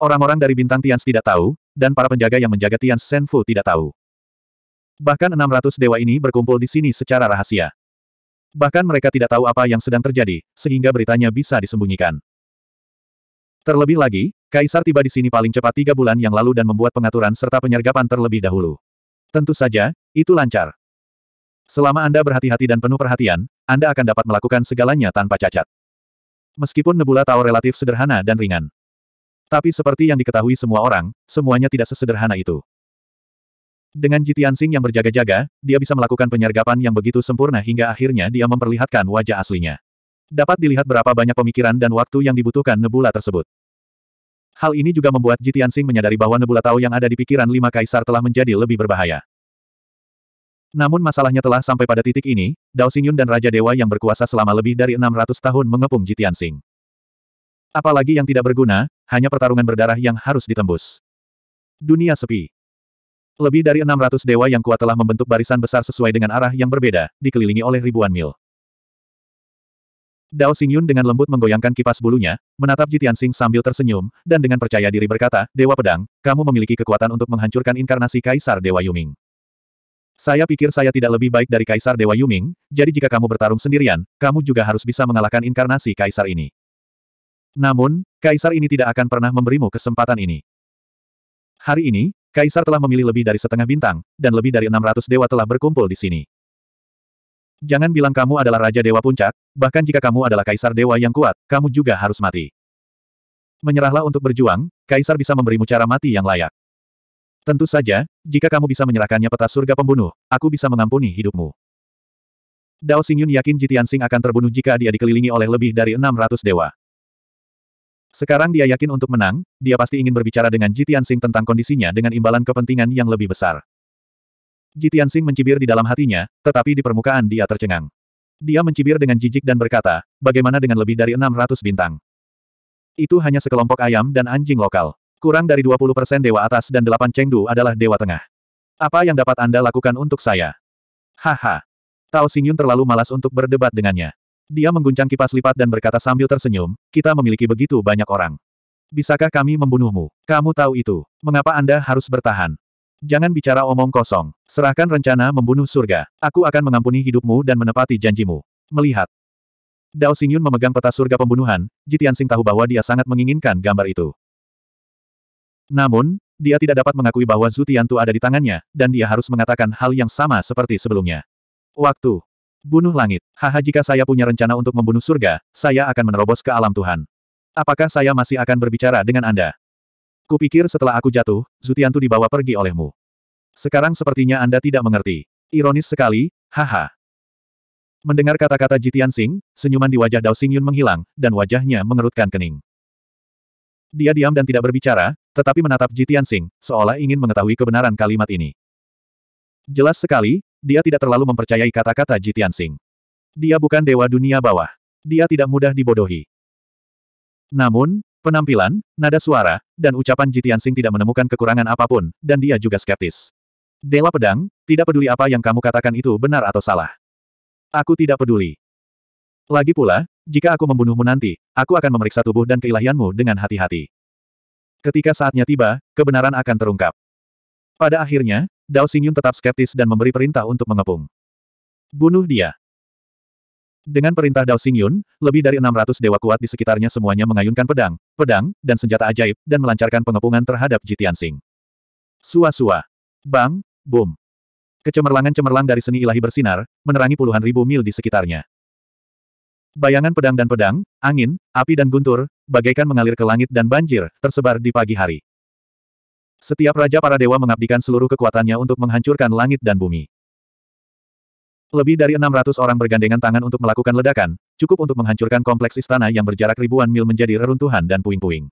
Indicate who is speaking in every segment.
Speaker 1: Orang-orang dari bintang Tian tidak tahu, dan para penjaga yang menjaga Tian Senfu tidak tahu. Bahkan 600 dewa ini berkumpul di sini secara rahasia. Bahkan mereka tidak tahu apa yang sedang terjadi, sehingga beritanya bisa disembunyikan. Terlebih lagi, Kaisar tiba di sini paling cepat tiga bulan yang lalu dan membuat pengaturan serta penyergapan terlebih dahulu. Tentu saja, itu lancar. Selama Anda berhati-hati dan penuh perhatian, Anda akan dapat melakukan segalanya tanpa cacat. Meskipun Nebula tahu relatif sederhana dan ringan. Tapi seperti yang diketahui semua orang, semuanya tidak sesederhana itu. Dengan Jitian Sing yang berjaga-jaga, dia bisa melakukan penyergapan yang begitu sempurna hingga akhirnya dia memperlihatkan wajah aslinya. Dapat dilihat berapa banyak pemikiran dan waktu yang dibutuhkan nebula tersebut. Hal ini juga membuat Jitian Sing menyadari bahwa nebula tahu yang ada di pikiran lima kaisar telah menjadi lebih berbahaya. Namun masalahnya telah sampai pada titik ini, Dao Xingyun dan Raja Dewa yang berkuasa selama lebih dari 600 tahun mengepung Jitian Sing. Apalagi yang tidak berguna, hanya pertarungan berdarah yang harus ditembus. Dunia sepi. Lebih dari 600 dewa yang kuat telah membentuk barisan besar sesuai dengan arah yang berbeda, dikelilingi oleh ribuan mil. Dao Xingyun dengan lembut menggoyangkan kipas bulunya, menatap Jitian Xing sambil tersenyum, dan dengan percaya diri berkata, Dewa Pedang, kamu memiliki kekuatan untuk menghancurkan inkarnasi Kaisar Dewa Yuming. Saya pikir saya tidak lebih baik dari Kaisar Dewa Yuming, jadi jika kamu bertarung sendirian, kamu juga harus bisa mengalahkan inkarnasi Kaisar ini. Namun, kaisar ini tidak akan pernah memberimu kesempatan ini. Hari ini, kaisar telah memilih lebih dari setengah bintang, dan lebih dari 600 dewa telah berkumpul di sini. Jangan bilang kamu adalah Raja Dewa Puncak, bahkan jika kamu adalah kaisar dewa yang kuat, kamu juga harus mati. Menyerahlah untuk berjuang, kaisar bisa memberimu cara mati yang layak. Tentu saja, jika kamu bisa menyerahkannya peta surga pembunuh, aku bisa mengampuni hidupmu. Dao Xingyun yakin Jitian Sing akan terbunuh jika dia dikelilingi oleh lebih dari 600 dewa. Sekarang dia yakin untuk menang, dia pasti ingin berbicara dengan Ji Tianxing tentang kondisinya dengan imbalan kepentingan yang lebih besar. Ji Tianxing mencibir di dalam hatinya, tetapi di permukaan dia tercengang. Dia mencibir dengan jijik dan berkata, bagaimana dengan lebih dari 600 bintang? Itu hanya sekelompok ayam dan anjing lokal. Kurang dari 20% dewa atas dan 8 cengdu adalah dewa tengah. Apa yang dapat Anda lakukan untuk saya? Haha. Tao Xingyun terlalu malas untuk berdebat dengannya. Dia mengguncang kipas lipat dan berkata sambil tersenyum, kita memiliki begitu banyak orang. Bisakah kami membunuhmu? Kamu tahu itu. Mengapa Anda harus bertahan? Jangan bicara omong kosong. Serahkan rencana membunuh surga. Aku akan mengampuni hidupmu dan menepati janjimu. Melihat. Dao Xingyun memegang peta surga pembunuhan, Jitian Sing tahu bahwa dia sangat menginginkan gambar itu. Namun, dia tidak dapat mengakui bahwa Zutian Tu ada di tangannya, dan dia harus mengatakan hal yang sama seperti sebelumnya. Waktu. Bunuh langit. Haha jika saya punya rencana untuk membunuh surga, saya akan menerobos ke alam Tuhan. Apakah saya masih akan berbicara dengan Anda? Kupikir setelah aku jatuh, Zutiantu dibawa pergi olehmu. Sekarang sepertinya Anda tidak mengerti. Ironis sekali, haha. Mendengar kata-kata Jitian Sing, senyuman di wajah Dao Xingyun menghilang, dan wajahnya mengerutkan kening. Dia diam dan tidak berbicara, tetapi menatap Jitian Sing, seolah ingin mengetahui kebenaran kalimat ini. Jelas sekali, dia tidak terlalu mempercayai kata-kata Jitian Tianxing. Dia bukan dewa dunia bawah. Dia tidak mudah dibodohi. Namun, penampilan, nada suara, dan ucapan Jitian Tianxing tidak menemukan kekurangan apapun, dan dia juga skeptis. Dewa pedang, tidak peduli apa yang kamu katakan itu benar atau salah. Aku tidak peduli. Lagi pula, jika aku membunuhmu nanti, aku akan memeriksa tubuh dan keilahianmu dengan hati-hati. Ketika saatnya tiba, kebenaran akan terungkap. Pada akhirnya, Dao Xingyun tetap skeptis dan memberi perintah untuk mengepung. Bunuh dia. Dengan perintah Dao Xingyun, lebih dari 600 dewa kuat di sekitarnya semuanya mengayunkan pedang, pedang, dan senjata ajaib, dan melancarkan pengepungan terhadap Jitian Sing. Sua-sua. Bang, boom. Kecemerlangan-cemerlang dari seni ilahi bersinar, menerangi puluhan ribu mil di sekitarnya. Bayangan pedang dan pedang, angin, api dan guntur, bagaikan mengalir ke langit dan banjir, tersebar di pagi hari. Setiap raja para dewa mengabdikan seluruh kekuatannya untuk menghancurkan langit dan bumi. Lebih dari 600 orang bergandengan tangan untuk melakukan ledakan, cukup untuk menghancurkan kompleks istana yang berjarak ribuan mil menjadi reruntuhan dan puing-puing.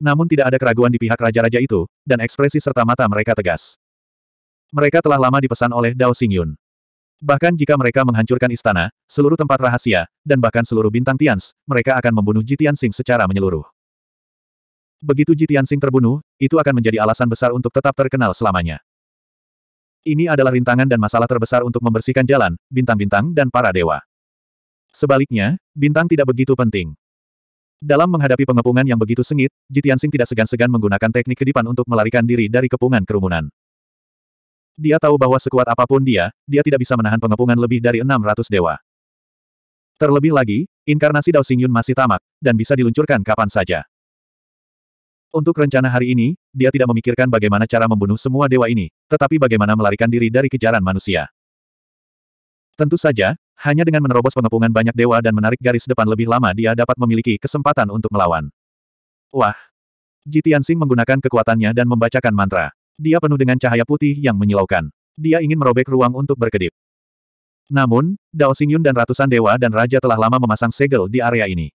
Speaker 1: Namun tidak ada keraguan di pihak raja-raja itu, dan ekspresi serta mata mereka tegas. Mereka telah lama dipesan oleh Dao Xingyun. Bahkan jika mereka menghancurkan istana, seluruh tempat rahasia, dan bahkan seluruh bintang Tians, mereka akan membunuh Jitian Sing secara menyeluruh. Begitu Jitian Sing terbunuh, itu akan menjadi alasan besar untuk tetap terkenal selamanya. Ini adalah rintangan dan masalah terbesar untuk membersihkan jalan, bintang-bintang dan para dewa. Sebaliknya, bintang tidak begitu penting. Dalam menghadapi pengepungan yang begitu sengit, Jitian Sing tidak segan-segan menggunakan teknik kedipan untuk melarikan diri dari kepungan kerumunan. Dia tahu bahwa sekuat apapun dia, dia tidak bisa menahan pengepungan lebih dari 600 dewa. Terlebih lagi, inkarnasi Dao Xingyun masih tamak, dan bisa diluncurkan kapan saja. Untuk rencana hari ini, dia tidak memikirkan bagaimana cara membunuh semua dewa ini, tetapi bagaimana melarikan diri dari kejaran manusia. Tentu saja, hanya dengan menerobos pengepungan banyak dewa dan menarik garis depan lebih lama dia dapat memiliki kesempatan untuk melawan. Wah! Jitian Sing menggunakan kekuatannya dan membacakan mantra. Dia penuh dengan cahaya putih yang menyilaukan. Dia ingin merobek ruang untuk berkedip. Namun, Dao Xingyun dan ratusan dewa dan raja telah lama memasang segel di area ini.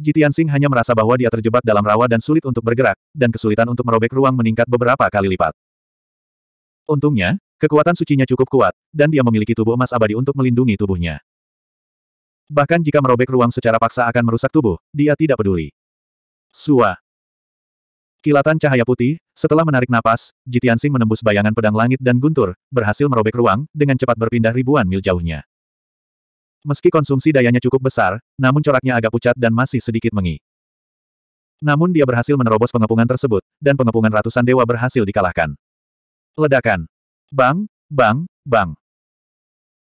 Speaker 1: Jitian Jitiansing hanya merasa bahwa dia terjebak dalam rawa dan sulit untuk bergerak, dan kesulitan untuk merobek ruang meningkat beberapa kali lipat. Untungnya, kekuatan sucinya cukup kuat, dan dia memiliki tubuh emas abadi untuk melindungi tubuhnya. Bahkan jika merobek ruang secara paksa akan merusak tubuh, dia tidak peduli. Sua. Kilatan cahaya putih, setelah menarik napas, Jitian Jitiansing menembus bayangan pedang langit dan guntur, berhasil merobek ruang, dengan cepat berpindah ribuan mil jauhnya. Meski konsumsi dayanya cukup besar, namun coraknya agak pucat dan masih sedikit mengi. Namun dia berhasil menerobos pengepungan tersebut, dan pengepungan ratusan dewa berhasil dikalahkan. Ledakan. Bang, bang, bang.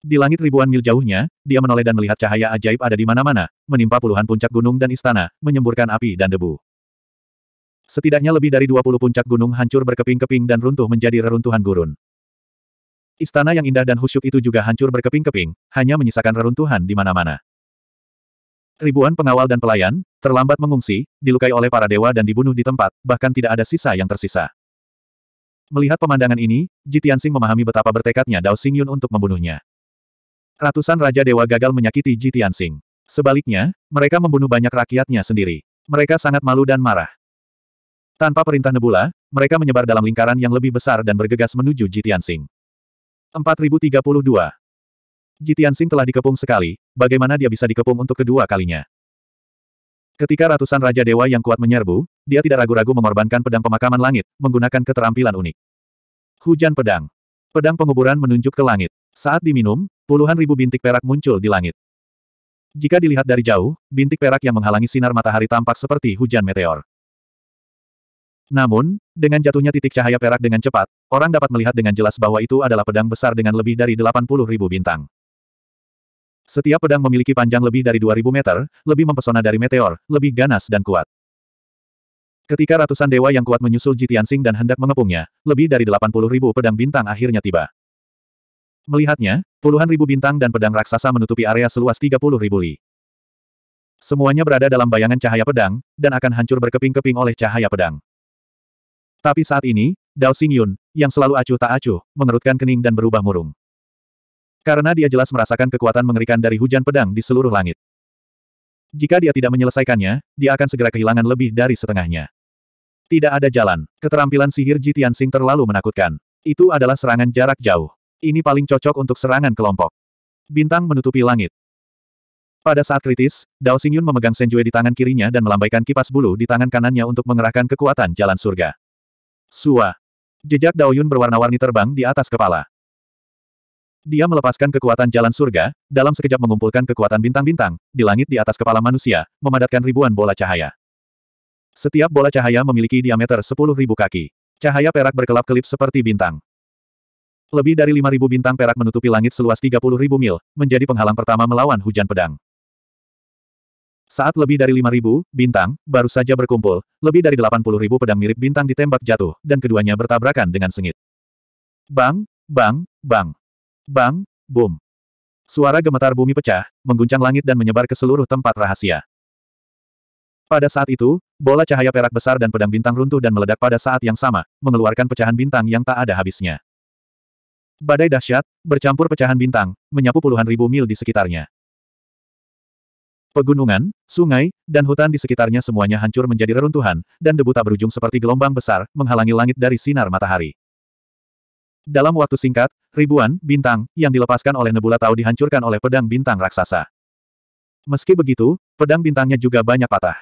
Speaker 1: Di langit ribuan mil jauhnya, dia menoleh dan melihat cahaya ajaib ada di mana-mana, menimpa puluhan puncak gunung dan istana, menyemburkan api dan debu. Setidaknya lebih dari 20 puncak gunung hancur berkeping-keping dan runtuh menjadi reruntuhan gurun. Istana yang indah dan khusyuk itu juga hancur berkeping-keping, hanya menyisakan reruntuhan di mana-mana. Ribuan pengawal dan pelayan, terlambat mengungsi, dilukai oleh para dewa dan dibunuh di tempat, bahkan tidak ada sisa yang tersisa. Melihat pemandangan ini, Jitiansing memahami betapa bertekadnya Dao Yun untuk membunuhnya. Ratusan Raja Dewa gagal menyakiti Jitiansing. Sebaliknya, mereka membunuh banyak rakyatnya sendiri. Mereka sangat malu dan marah. Tanpa perintah Nebula, mereka menyebar dalam lingkaran yang lebih besar dan bergegas menuju Jitiansing. 4032. Jitiansing telah dikepung sekali, bagaimana dia bisa dikepung untuk kedua kalinya? Ketika ratusan Raja Dewa yang kuat menyerbu, dia tidak ragu-ragu mengorbankan pedang pemakaman langit, menggunakan keterampilan unik. Hujan pedang. Pedang penguburan menunjuk ke langit. Saat diminum, puluhan ribu bintik perak muncul di langit. Jika dilihat dari jauh, bintik perak yang menghalangi sinar matahari tampak seperti hujan meteor. Namun, dengan jatuhnya titik cahaya perak dengan cepat, orang dapat melihat dengan jelas bahwa itu adalah pedang besar dengan lebih dari 80 ribu bintang. Setiap pedang memiliki panjang lebih dari 2000 meter, lebih mempesona dari meteor, lebih ganas dan kuat. Ketika ratusan dewa yang kuat menyusul Jitiansing dan hendak mengepungnya, lebih dari 80 ribu pedang bintang akhirnya tiba. Melihatnya, puluhan ribu bintang dan pedang raksasa menutupi area seluas 30 ribu li. Semuanya berada dalam bayangan cahaya pedang, dan akan hancur berkeping-keping oleh cahaya pedang. Tapi saat ini, Dao Xingyun, yang selalu acuh tak acuh, mengerutkan kening dan berubah murung. Karena dia jelas merasakan kekuatan mengerikan dari hujan pedang di seluruh langit. Jika dia tidak menyelesaikannya, dia akan segera kehilangan lebih dari setengahnya. Tidak ada jalan, keterampilan sihir Ji Tianxing terlalu menakutkan. Itu adalah serangan jarak jauh. Ini paling cocok untuk serangan kelompok. Bintang menutupi langit. Pada saat kritis, Dao Xingyun memegang Senjue di tangan kirinya dan melambaikan kipas bulu di tangan kanannya untuk mengerahkan kekuatan jalan surga. Sua. Jejak Daoyun berwarna-warni terbang di atas kepala. Dia melepaskan kekuatan jalan surga, dalam sekejap mengumpulkan kekuatan bintang-bintang, di langit di atas kepala manusia, memadatkan ribuan bola cahaya. Setiap bola cahaya memiliki diameter 10.000 kaki. Cahaya perak berkelap-kelip seperti bintang. Lebih dari 5.000 bintang perak menutupi langit seluas 30.000 mil, menjadi penghalang pertama melawan hujan pedang. Saat lebih dari 5.000 bintang baru saja berkumpul, lebih dari 80.000 pedang mirip bintang ditembak jatuh, dan keduanya bertabrakan dengan sengit. Bang, bang, bang. Bang, boom. Suara gemetar bumi pecah, mengguncang langit dan menyebar ke seluruh tempat rahasia. Pada saat itu, bola cahaya perak besar dan pedang bintang runtuh dan meledak pada saat yang sama, mengeluarkan pecahan bintang yang tak ada habisnya. Badai dahsyat, bercampur pecahan bintang, menyapu puluhan ribu mil di sekitarnya pegunungan, sungai, dan hutan di sekitarnya semuanya hancur menjadi reruntuhan, dan debu tak berujung seperti gelombang besar, menghalangi langit dari sinar matahari. Dalam waktu singkat, ribuan bintang yang dilepaskan oleh nebula tahu dihancurkan oleh pedang bintang raksasa. Meski begitu, pedang bintangnya juga banyak patah.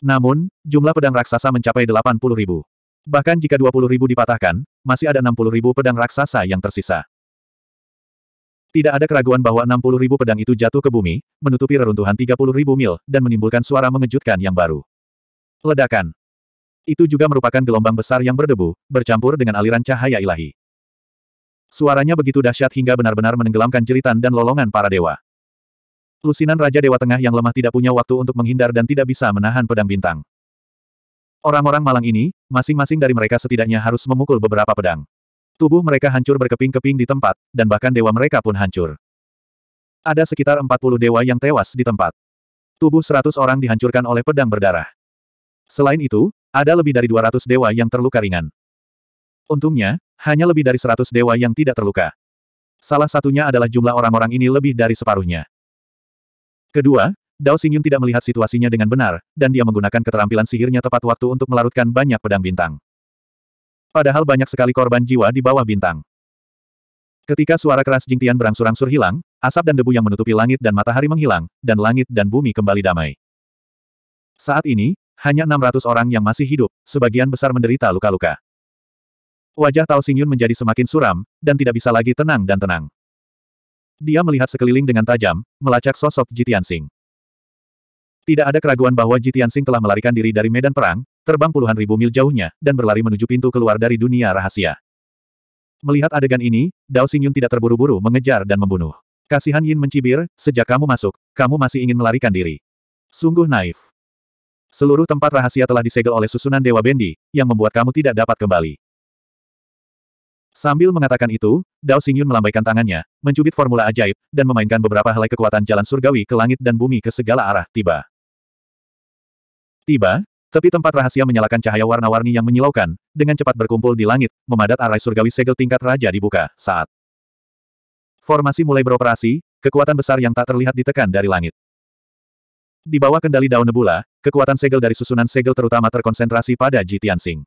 Speaker 1: Namun, jumlah pedang raksasa mencapai 80 ribu. Bahkan jika 20 ribu dipatahkan, masih ada 60 ribu pedang raksasa yang tersisa. Tidak ada keraguan bahwa 60 ribu pedang itu jatuh ke bumi, menutupi reruntuhan 30 ribu mil, dan menimbulkan suara mengejutkan yang baru. Ledakan. Itu juga merupakan gelombang besar yang berdebu, bercampur dengan aliran cahaya ilahi. Suaranya begitu dahsyat hingga benar-benar menenggelamkan jeritan dan lolongan para dewa. Lusinan Raja Dewa Tengah yang lemah tidak punya waktu untuk menghindar dan tidak bisa menahan pedang bintang. Orang-orang malang ini, masing-masing dari mereka setidaknya harus memukul beberapa pedang. Tubuh mereka hancur berkeping-keping di tempat, dan bahkan dewa mereka pun hancur. Ada sekitar 40 dewa yang tewas di tempat. Tubuh 100 orang dihancurkan oleh pedang berdarah. Selain itu, ada lebih dari 200 dewa yang terluka ringan. Untungnya, hanya lebih dari 100 dewa yang tidak terluka. Salah satunya adalah jumlah orang-orang ini lebih dari separuhnya. Kedua, Dao Xingyun tidak melihat situasinya dengan benar, dan dia menggunakan keterampilan sihirnya tepat waktu untuk melarutkan banyak pedang bintang. Padahal banyak sekali korban jiwa di bawah bintang. Ketika suara keras jingtian berangsur-angsur hilang, asap dan debu yang menutupi langit dan matahari menghilang, dan langit dan bumi kembali damai. Saat ini, hanya 600 orang yang masih hidup, sebagian besar menderita luka-luka. Wajah Tao Xingyun menjadi semakin suram, dan tidak bisa lagi tenang dan tenang. Dia melihat sekeliling dengan tajam, melacak sosok Jitian Sing. Tidak ada keraguan bahwa Jitian Sing telah melarikan diri dari medan perang, terbang puluhan ribu mil jauhnya, dan berlari menuju pintu keluar dari dunia rahasia. Melihat adegan ini, Dao Xingyun tidak terburu-buru mengejar dan membunuh. Kasihan Yin mencibir, sejak kamu masuk, kamu masih ingin melarikan diri. Sungguh naif. Seluruh tempat rahasia telah disegel oleh susunan Dewa Bendi, yang membuat kamu tidak dapat kembali. Sambil mengatakan itu, Dao Xingyun melambaikan tangannya, mencubit formula ajaib, dan memainkan beberapa helai kekuatan jalan surgawi ke langit dan bumi ke segala arah, tiba. Tiba, Tepi tempat rahasia menyalakan cahaya warna-warni yang menyilaukan, dengan cepat berkumpul di langit, memadat arai surgawi segel tingkat raja dibuka, saat formasi mulai beroperasi, kekuatan besar yang tak terlihat ditekan dari langit. Di bawah kendali daun nebula, kekuatan segel dari susunan segel terutama terkonsentrasi pada Jitian Sing.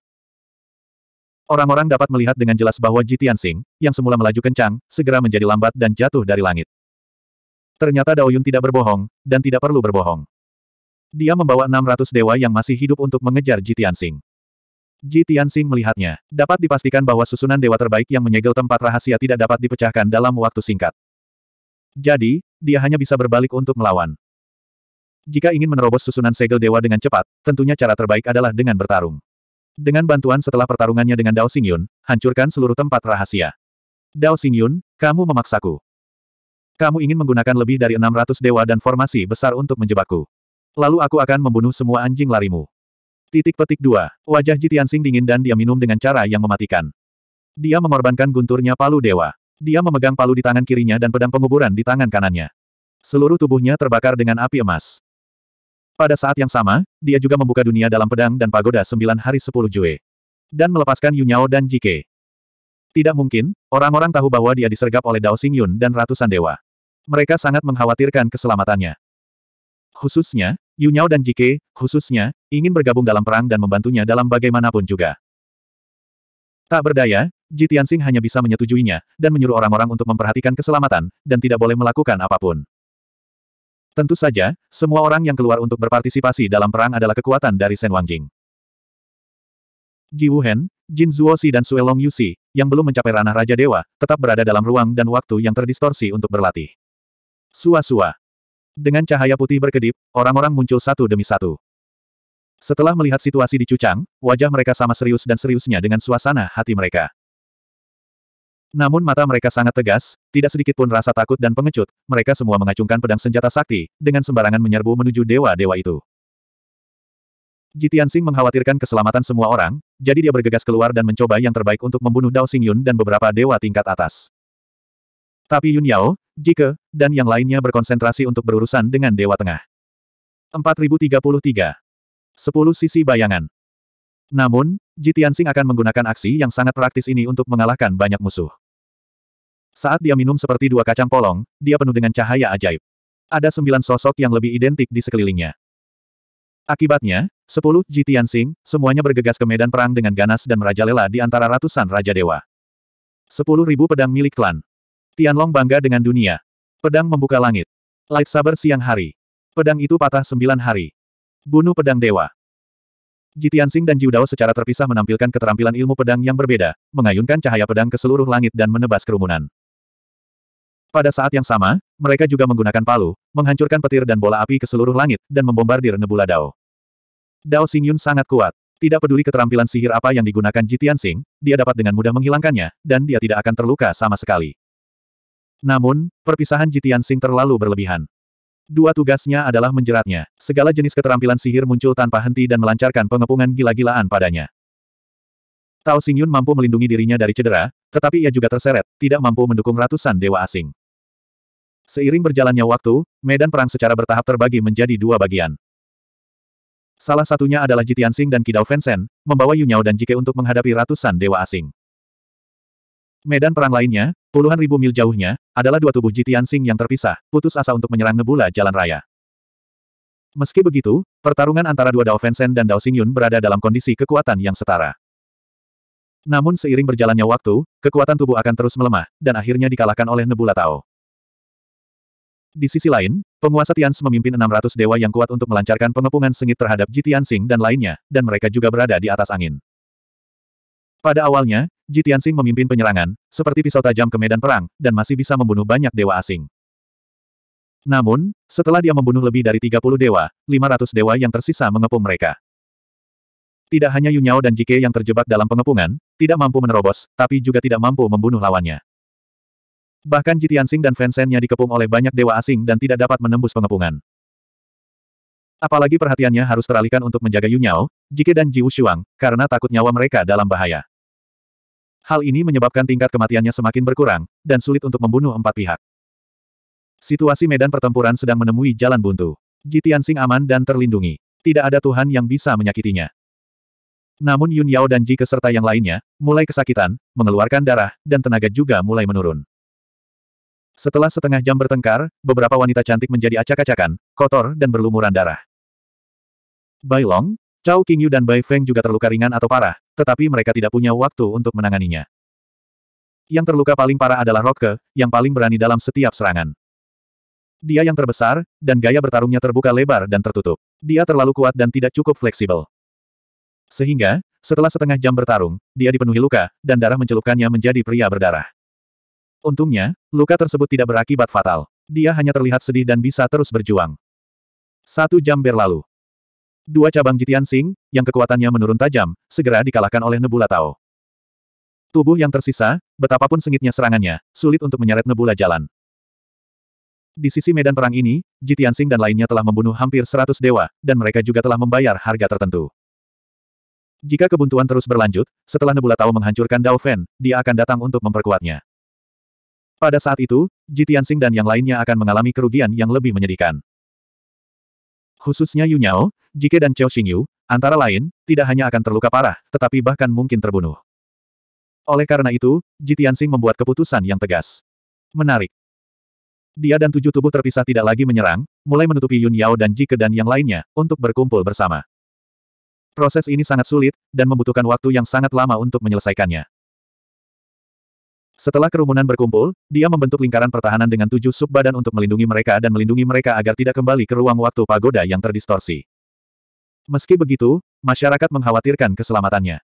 Speaker 1: Orang-orang dapat melihat dengan jelas bahwa Jitian Sing, yang semula melaju kencang, segera menjadi lambat dan jatuh dari langit. Ternyata Daoyun tidak berbohong, dan tidak perlu berbohong. Dia membawa 600 dewa yang masih hidup untuk mengejar Jitian Sing. Jitian Sing melihatnya. Dapat dipastikan bahwa susunan dewa terbaik yang menyegel tempat rahasia tidak dapat dipecahkan dalam waktu singkat. Jadi, dia hanya bisa berbalik untuk melawan. Jika ingin menerobos susunan segel dewa dengan cepat, tentunya cara terbaik adalah dengan bertarung. Dengan bantuan setelah pertarungannya dengan Dao Xingyun, hancurkan seluruh tempat rahasia. Dao Xingyun, kamu memaksaku. Kamu ingin menggunakan lebih dari 600 dewa dan formasi besar untuk menjebakku. Lalu aku akan membunuh semua anjing larimu. Titik petik dua. Wajah Jitiansing dingin dan dia minum dengan cara yang mematikan. Dia mengorbankan gunturnya palu dewa. Dia memegang palu di tangan kirinya dan pedang penguburan di tangan kanannya. Seluruh tubuhnya terbakar dengan api emas. Pada saat yang sama, dia juga membuka dunia dalam pedang dan pagoda sembilan hari sepuluh jue. Dan melepaskan Yunyao dan Jike. Tidak mungkin, orang-orang tahu bahwa dia disergap oleh Dao Xingyun dan ratusan dewa. Mereka sangat mengkhawatirkan keselamatannya khususnya, Yu dan Jike, khususnya, ingin bergabung dalam perang dan membantunya dalam bagaimanapun juga. Tak berdaya, Ji Tianxing hanya bisa menyetujuinya, dan menyuruh orang-orang untuk memperhatikan keselamatan, dan tidak boleh melakukan apapun. Tentu saja, semua orang yang keluar untuk berpartisipasi dalam perang adalah kekuatan dari Shen Wangjing. Ji Wuhen, Jin Zuoxi dan Sue Long Yuxi, yang belum mencapai ranah Raja Dewa, tetap berada dalam ruang dan waktu yang terdistorsi untuk berlatih. Sua-sua. Dengan cahaya putih berkedip, orang-orang muncul satu demi satu. Setelah melihat situasi di Cucang, wajah mereka sama serius dan seriusnya dengan suasana hati mereka. Namun mata mereka sangat tegas, tidak sedikit pun rasa takut dan pengecut, mereka semua mengacungkan pedang senjata sakti, dengan sembarangan menyerbu menuju dewa-dewa itu. Jitian mengkhawatirkan keselamatan semua orang, jadi dia bergegas keluar dan mencoba yang terbaik untuk membunuh Dao Xingyun dan beberapa dewa tingkat atas. Tapi Yun Yao, Jike, dan yang lainnya berkonsentrasi untuk berurusan dengan Dewa Tengah. 4033 10 sisi bayangan. Namun, Jitiansing akan menggunakan aksi yang sangat praktis ini untuk mengalahkan banyak musuh. Saat dia minum seperti dua kacang polong, dia penuh dengan cahaya ajaib. Ada sembilan sosok yang lebih identik di sekelilingnya. Akibatnya, sepuluh Jitiansing, semuanya bergegas ke medan perang dengan ganas dan merajalela di antara ratusan Raja Dewa. Sepuluh ribu pedang milik klan. Tianlong bangga dengan dunia. Pedang membuka langit. Light saber siang hari. Pedang itu patah sembilan hari. Bunuh pedang dewa. Jitiansing dan Jiudao secara terpisah menampilkan keterampilan ilmu pedang yang berbeda, mengayunkan cahaya pedang ke seluruh langit dan menebas kerumunan. Pada saat yang sama, mereka juga menggunakan palu, menghancurkan petir dan bola api ke seluruh langit, dan membombardir Nebula Dao. Dao Xingyun sangat kuat. Tidak peduli keterampilan sihir apa yang digunakan Jitian dia dapat dengan mudah menghilangkannya, dan dia tidak akan terluka sama sekali. Namun, perpisahan Jitian Sing terlalu berlebihan. Dua tugasnya adalah menjeratnya. Segala jenis keterampilan sihir muncul tanpa henti dan melancarkan pengepungan gila-gilaan padanya. Tao Xingyun mampu melindungi dirinya dari cedera, tetapi ia juga terseret, tidak mampu mendukung ratusan dewa asing. Seiring berjalannya waktu, medan perang secara bertahap terbagi menjadi dua bagian. Salah satunya adalah Jitian Sing dan Kidao Fensen, membawa Yunyao dan Jike untuk menghadapi ratusan dewa asing. Medan perang lainnya, puluhan ribu mil jauhnya, adalah dua tubuh Jitian Sing yang terpisah, putus asa untuk menyerang Nebula Jalan Raya. Meski begitu, pertarungan antara dua Dao Fensen dan Dao Xingyun berada dalam kondisi kekuatan yang setara. Namun seiring berjalannya waktu, kekuatan tubuh akan terus melemah, dan akhirnya dikalahkan oleh Nebula Tao. Di sisi lain, penguasa Tians memimpin 600 dewa yang kuat untuk melancarkan pengepungan sengit terhadap Jitian Sing dan lainnya, dan mereka juga berada di atas angin. Pada awalnya, Ji Tianxing memimpin penyerangan, seperti pisau tajam ke medan perang, dan masih bisa membunuh banyak dewa asing. Namun, setelah dia membunuh lebih dari 30 dewa, 500 dewa yang tersisa mengepung mereka. Tidak hanya Yunyao dan Jike yang terjebak dalam pengepungan, tidak mampu menerobos, tapi juga tidak mampu membunuh lawannya. Bahkan Jitiansing dan fansennya dikepung oleh banyak dewa asing dan tidak dapat menembus pengepungan. Apalagi perhatiannya harus teralihkan untuk menjaga Yunyao, Jike dan Ji Wushuang, karena takut nyawa mereka dalam bahaya. Hal ini menyebabkan tingkat kematiannya semakin berkurang, dan sulit untuk membunuh empat pihak. Situasi medan pertempuran sedang menemui jalan buntu. Jitian Sing aman dan terlindungi. Tidak ada Tuhan yang bisa menyakitinya. Namun Yun Yao dan Ji keserta yang lainnya, mulai kesakitan, mengeluarkan darah, dan tenaga juga mulai menurun. Setelah setengah jam bertengkar, beberapa wanita cantik menjadi acak-acakan, kotor dan berlumuran darah. Bai Long, Cao Qingyu dan Bai Feng juga terluka ringan atau parah, tetapi mereka tidak punya waktu untuk menanganinya. Yang terluka paling parah adalah Rokke, yang paling berani dalam setiap serangan. Dia yang terbesar, dan gaya bertarungnya terbuka lebar dan tertutup. Dia terlalu kuat dan tidak cukup fleksibel. Sehingga, setelah setengah jam bertarung, dia dipenuhi luka, dan darah mencelupkannya menjadi pria berdarah. Untungnya, luka tersebut tidak berakibat fatal. Dia hanya terlihat sedih dan bisa terus berjuang. Satu jam berlalu. Dua cabang Jitian Sing, yang kekuatannya menurun tajam, segera dikalahkan oleh Nebula Tao. Tubuh yang tersisa, betapapun sengitnya serangannya, sulit untuk menyeret Nebula jalan. Di sisi medan perang ini, Jitian Sing dan lainnya telah membunuh hampir seratus dewa, dan mereka juga telah membayar harga tertentu. Jika kebuntuan terus berlanjut, setelah Nebula Tao menghancurkan Dao Fen, dia akan datang untuk memperkuatnya. Pada saat itu, Jitian Sing dan yang lainnya akan mengalami kerugian yang lebih menyedihkan khususnya Yu Nyao, Jike dan Chao Xingyu, antara lain, tidak hanya akan terluka parah, tetapi bahkan mungkin terbunuh. Oleh karena itu, Ji membuat keputusan yang tegas. Menarik. Dia dan tujuh tubuh terpisah tidak lagi menyerang, mulai menutupi Yun Yao dan Jike dan yang lainnya, untuk berkumpul bersama. Proses ini sangat sulit, dan membutuhkan waktu yang sangat lama untuk menyelesaikannya. Setelah kerumunan berkumpul, dia membentuk lingkaran pertahanan dengan tujuh subbadan untuk melindungi mereka dan melindungi mereka agar tidak kembali ke ruang waktu pagoda yang terdistorsi. Meski begitu, masyarakat mengkhawatirkan keselamatannya.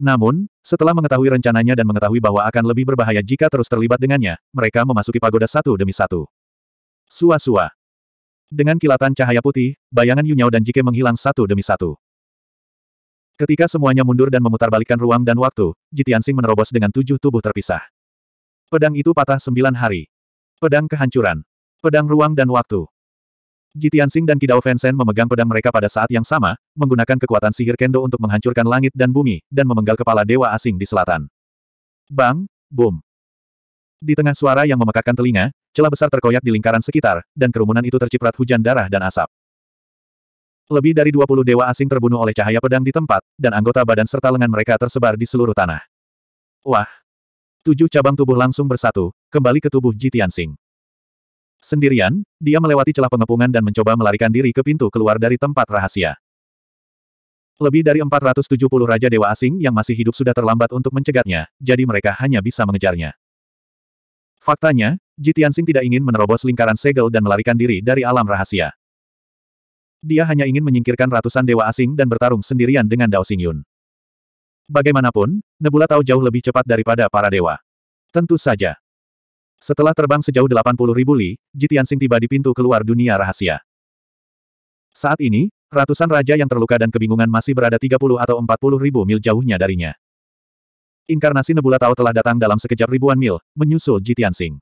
Speaker 1: Namun, setelah mengetahui rencananya dan mengetahui bahwa akan lebih berbahaya jika terus terlibat dengannya, mereka memasuki pagoda satu demi satu. Sua-sua. Dengan kilatan cahaya putih, bayangan Yunyao dan Jike menghilang satu demi satu. Ketika semuanya mundur dan memutarbalikkan ruang dan waktu, Jitiansing menerobos dengan tujuh tubuh terpisah. Pedang itu patah sembilan hari. Pedang kehancuran. Pedang ruang dan waktu. Jitiansing dan Kidao Fensen memegang pedang mereka pada saat yang sama, menggunakan kekuatan sihir kendo untuk menghancurkan langit dan bumi, dan memenggal kepala dewa asing di selatan. Bang, boom. Di tengah suara yang memekakkan telinga, celah besar terkoyak di lingkaran sekitar, dan kerumunan itu terciprat hujan darah dan asap. Lebih dari 20 dewa asing terbunuh oleh cahaya pedang di tempat, dan anggota badan serta lengan mereka tersebar di seluruh tanah. Wah! Tujuh cabang tubuh langsung bersatu, kembali ke tubuh Jitian Tianxing. Sendirian, dia melewati celah pengepungan dan mencoba melarikan diri ke pintu keluar dari tempat rahasia. Lebih dari 470 Raja Dewa Asing yang masih hidup sudah terlambat untuk mencegatnya, jadi mereka hanya bisa mengejarnya. Faktanya, Jitian Tianxing tidak ingin menerobos lingkaran segel dan melarikan diri dari alam rahasia. Dia hanya ingin menyingkirkan ratusan dewa asing dan bertarung sendirian dengan Dao Xingyun. Bagaimanapun, Nebula tahu jauh lebih cepat daripada para dewa. Tentu saja. Setelah terbang sejauh 80 ribu li, Jitiansing tiba di pintu keluar dunia rahasia. Saat ini, ratusan raja yang terluka dan kebingungan masih berada 30 atau 40 ribu mil jauhnya darinya. Inkarnasi Nebula Tao telah datang dalam sekejap ribuan mil, menyusul Jitiansing.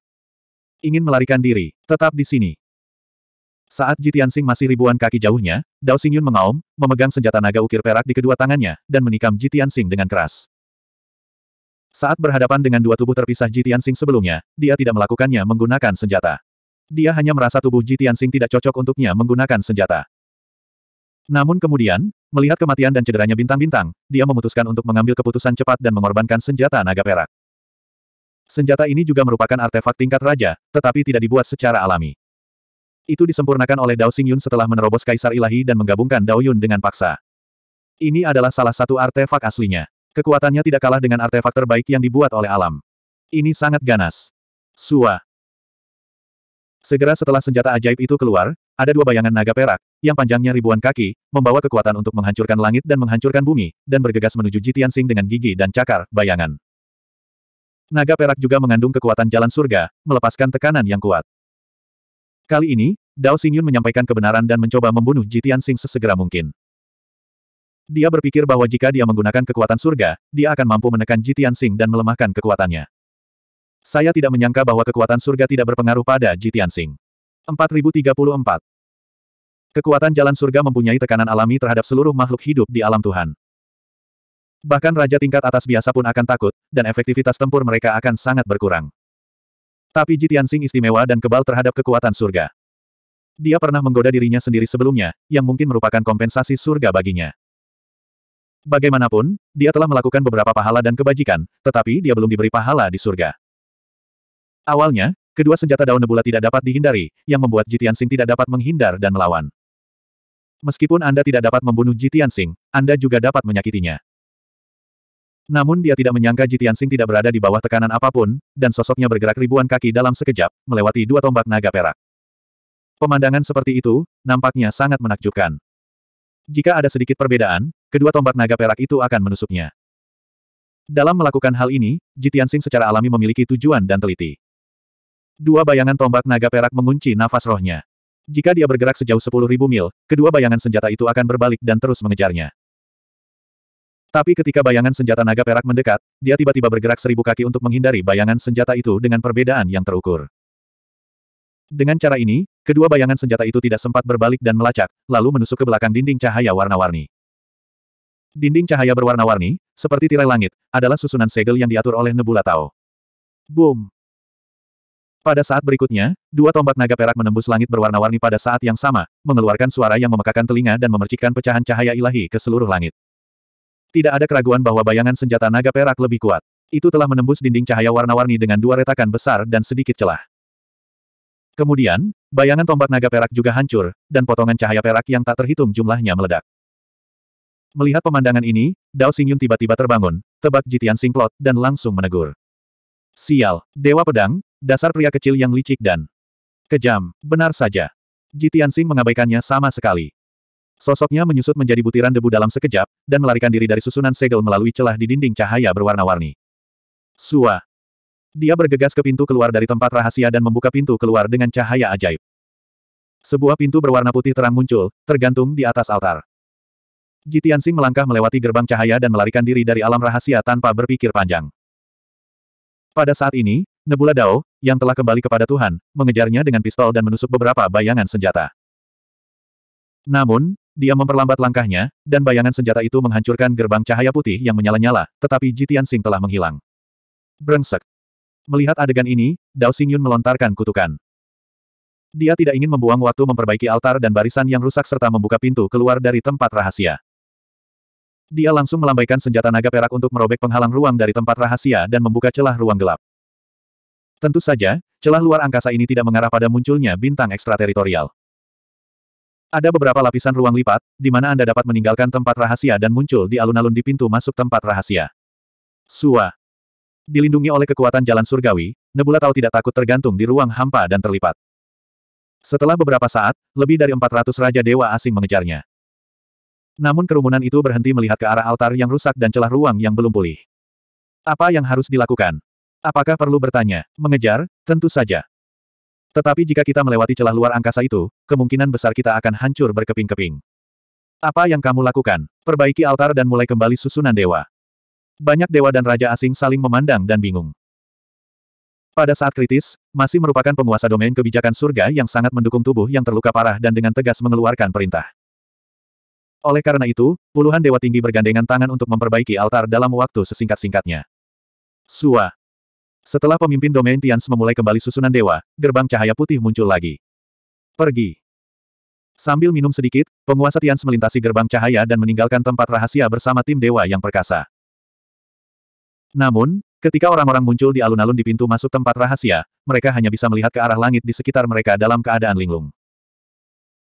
Speaker 1: Ingin melarikan diri, tetap di sini. Saat Sing masih ribuan kaki jauhnya, Dao Xingyun mengaum, memegang senjata naga ukir perak di kedua tangannya, dan menikam Sing dengan keras. Saat berhadapan dengan dua tubuh terpisah Sing sebelumnya, dia tidak melakukannya menggunakan senjata. Dia hanya merasa tubuh Sing tidak cocok untuknya menggunakan senjata. Namun kemudian, melihat kematian dan cederanya bintang-bintang, dia memutuskan untuk mengambil keputusan cepat dan mengorbankan senjata naga perak. Senjata ini juga merupakan artefak tingkat raja, tetapi tidak dibuat secara alami. Itu disempurnakan oleh Dao Xingyun setelah menerobos Kaisar Ilahi dan menggabungkan Dao Yun dengan paksa. Ini adalah salah satu artefak aslinya. Kekuatannya tidak kalah dengan artefak terbaik yang dibuat oleh alam. Ini sangat ganas. Sua. Segera setelah senjata ajaib itu keluar, ada dua bayangan naga perak, yang panjangnya ribuan kaki, membawa kekuatan untuk menghancurkan langit dan menghancurkan bumi, dan bergegas menuju Jitian Sing dengan gigi dan cakar, bayangan. Naga perak juga mengandung kekuatan jalan surga, melepaskan tekanan yang kuat. Kali ini, Dao Xingyun menyampaikan kebenaran dan mencoba membunuh Jitian Sing sesegera mungkin. Dia berpikir bahwa jika dia menggunakan kekuatan surga, dia akan mampu menekan Jitian Sing dan melemahkan kekuatannya. Saya tidak menyangka bahwa kekuatan surga tidak berpengaruh pada Jitian Sing. 4034. Kekuatan jalan surga mempunyai tekanan alami terhadap seluruh makhluk hidup di alam Tuhan. Bahkan raja tingkat atas biasa pun akan takut, dan efektivitas tempur mereka akan sangat berkurang. Tapi Jitian Jitiansing istimewa dan kebal terhadap kekuatan surga. Dia pernah menggoda dirinya sendiri sebelumnya, yang mungkin merupakan kompensasi surga baginya. Bagaimanapun, dia telah melakukan beberapa pahala dan kebajikan, tetapi dia belum diberi pahala di surga. Awalnya, kedua senjata daun nebula tidak dapat dihindari, yang membuat Jitian Jitiansing tidak dapat menghindar dan melawan. Meskipun Anda tidak dapat membunuh Jitian Jitiansing, Anda juga dapat menyakitinya. Namun dia tidak menyangka Jitian Sing tidak berada di bawah tekanan apapun, dan sosoknya bergerak ribuan kaki dalam sekejap, melewati dua tombak naga perak. Pemandangan seperti itu, nampaknya sangat menakjubkan. Jika ada sedikit perbedaan, kedua tombak naga perak itu akan menusuknya. Dalam melakukan hal ini, Jitian Sing secara alami memiliki tujuan dan teliti. Dua bayangan tombak naga perak mengunci nafas rohnya. Jika dia bergerak sejauh 10.000 mil, kedua bayangan senjata itu akan berbalik dan terus mengejarnya. Tapi ketika bayangan senjata naga perak mendekat, dia tiba-tiba bergerak seribu kaki untuk menghindari bayangan senjata itu dengan perbedaan yang terukur. Dengan cara ini, kedua bayangan senjata itu tidak sempat berbalik dan melacak, lalu menusuk ke belakang dinding cahaya warna-warni. Dinding cahaya berwarna-warni, seperti tirai langit, adalah susunan segel yang diatur oleh Nebula Tao. Boom! Pada saat berikutnya, dua tombak naga perak menembus langit berwarna-warni pada saat yang sama, mengeluarkan suara yang memekakan telinga dan memercikkan pecahan cahaya ilahi ke seluruh langit. Tidak ada keraguan bahwa bayangan senjata naga perak lebih kuat. Itu telah menembus dinding cahaya warna-warni dengan dua retakan besar dan sedikit celah. Kemudian, bayangan tombak naga perak juga hancur, dan potongan cahaya perak yang tak terhitung jumlahnya meledak. Melihat pemandangan ini, Dao Xingyun tiba-tiba terbangun, tebak jitian singklot, dan langsung menegur. Sial, Dewa Pedang, dasar pria kecil yang licik dan kejam, benar saja. Jitian Sing mengabaikannya sama sekali. Sosoknya menyusut menjadi butiran debu dalam sekejap, dan melarikan diri dari susunan segel melalui celah di dinding cahaya berwarna-warni. Sua. Dia bergegas ke pintu keluar dari tempat rahasia dan membuka pintu keluar dengan cahaya ajaib. Sebuah pintu berwarna putih terang muncul, tergantung di atas altar. Jitian Sing melangkah melewati gerbang cahaya dan melarikan diri dari alam rahasia tanpa berpikir panjang. Pada saat ini, Nebula Dao, yang telah kembali kepada Tuhan, mengejarnya dengan pistol dan menusuk beberapa bayangan senjata. Namun, dia memperlambat langkahnya, dan bayangan senjata itu menghancurkan gerbang cahaya putih yang menyala-nyala, tetapi Jitian Sing telah menghilang. Brengsek. Melihat adegan ini, Dao Xingyun melontarkan kutukan. Dia tidak ingin membuang waktu memperbaiki altar dan barisan yang rusak serta membuka pintu keluar dari tempat rahasia. Dia langsung melambaikan senjata naga perak untuk merobek penghalang ruang dari tempat rahasia dan membuka celah ruang gelap. Tentu saja, celah luar angkasa ini tidak mengarah pada munculnya bintang ekstrateritorial. Ada beberapa lapisan ruang lipat, di mana Anda dapat meninggalkan tempat rahasia dan muncul di alun-alun di pintu masuk tempat rahasia. Sua. Dilindungi oleh kekuatan jalan surgawi, Nebula tahu tidak takut tergantung di ruang hampa dan terlipat. Setelah beberapa saat, lebih dari 400 Raja Dewa asing mengejarnya. Namun kerumunan itu berhenti melihat ke arah altar yang rusak dan celah ruang yang belum pulih. Apa yang harus dilakukan? Apakah perlu bertanya? Mengejar? Tentu saja. Tetapi jika kita melewati celah luar angkasa itu, kemungkinan besar kita akan hancur berkeping-keping. Apa yang kamu lakukan? Perbaiki altar dan mulai kembali susunan dewa. Banyak dewa dan raja asing saling memandang dan bingung. Pada saat kritis, masih merupakan penguasa domain kebijakan surga yang sangat mendukung tubuh yang terluka parah dan dengan tegas mengeluarkan perintah. Oleh karena itu, puluhan dewa tinggi bergandengan tangan untuk memperbaiki altar dalam waktu sesingkat-singkatnya. Suah. Setelah pemimpin domain Tians memulai kembali susunan dewa, gerbang cahaya putih muncul lagi. Pergi. Sambil minum sedikit, penguasa Tians melintasi gerbang cahaya dan meninggalkan tempat rahasia bersama tim dewa yang perkasa. Namun, ketika orang-orang muncul di alun-alun di pintu masuk tempat rahasia, mereka hanya bisa melihat ke arah langit di sekitar mereka dalam keadaan linglung.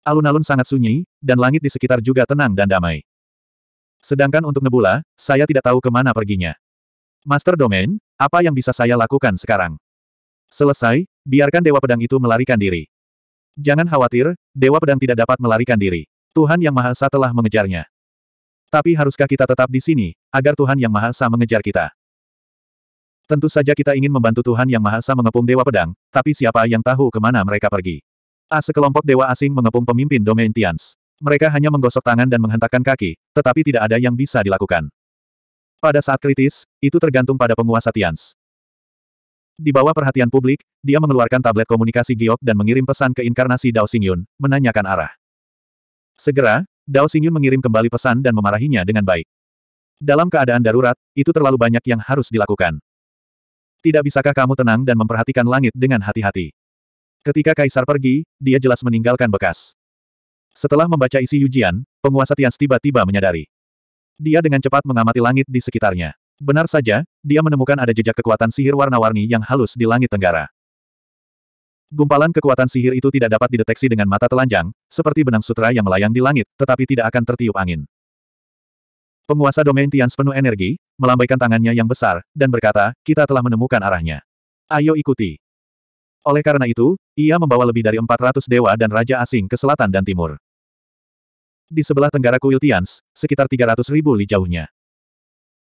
Speaker 1: Alun-alun sangat sunyi, dan langit di sekitar juga tenang dan damai. Sedangkan untuk Nebula, saya tidak tahu kemana perginya. Master Domain, apa yang bisa saya lakukan sekarang? Selesai, biarkan Dewa Pedang itu melarikan diri. Jangan khawatir, Dewa Pedang tidak dapat melarikan diri. Tuhan Yang Maha Esa telah mengejarnya. Tapi haruskah kita tetap di sini, agar Tuhan Yang Maha Esa mengejar kita? Tentu saja kita ingin membantu Tuhan Yang Maha Esa mengepung Dewa Pedang, tapi siapa yang tahu kemana mereka pergi? A ah, sekelompok dewa asing mengepung pemimpin domain Tians. Mereka hanya menggosok tangan dan menghentakkan kaki, tetapi tidak ada yang bisa dilakukan. Pada saat kritis, itu tergantung pada penguasa Tians. Di bawah perhatian publik, dia mengeluarkan tablet komunikasi giok dan mengirim pesan ke inkarnasi Dao Xingyun, menanyakan arah. Segera, Dao Xingyun mengirim kembali pesan dan memarahinya dengan baik. Dalam keadaan darurat, itu terlalu banyak yang harus dilakukan. Tidak bisakah kamu tenang dan memperhatikan langit dengan hati-hati? Ketika Kaisar pergi, dia jelas meninggalkan bekas. Setelah membaca isi ujian, penguasa Tians tiba-tiba menyadari. Dia dengan cepat mengamati langit di sekitarnya. Benar saja, dia menemukan ada jejak kekuatan sihir warna-warni yang halus di langit tenggara. Gumpalan kekuatan sihir itu tidak dapat dideteksi dengan mata telanjang, seperti benang sutra yang melayang di langit, tetapi tidak akan tertiup angin. Penguasa domain Tian penuh energi, melambaikan tangannya yang besar, dan berkata, kita telah menemukan arahnya. Ayo ikuti. Oleh karena itu, ia membawa lebih dari 400 dewa dan raja asing ke selatan dan timur di sebelah tenggara kuil Tians, sekitar 300 ribu li jauhnya.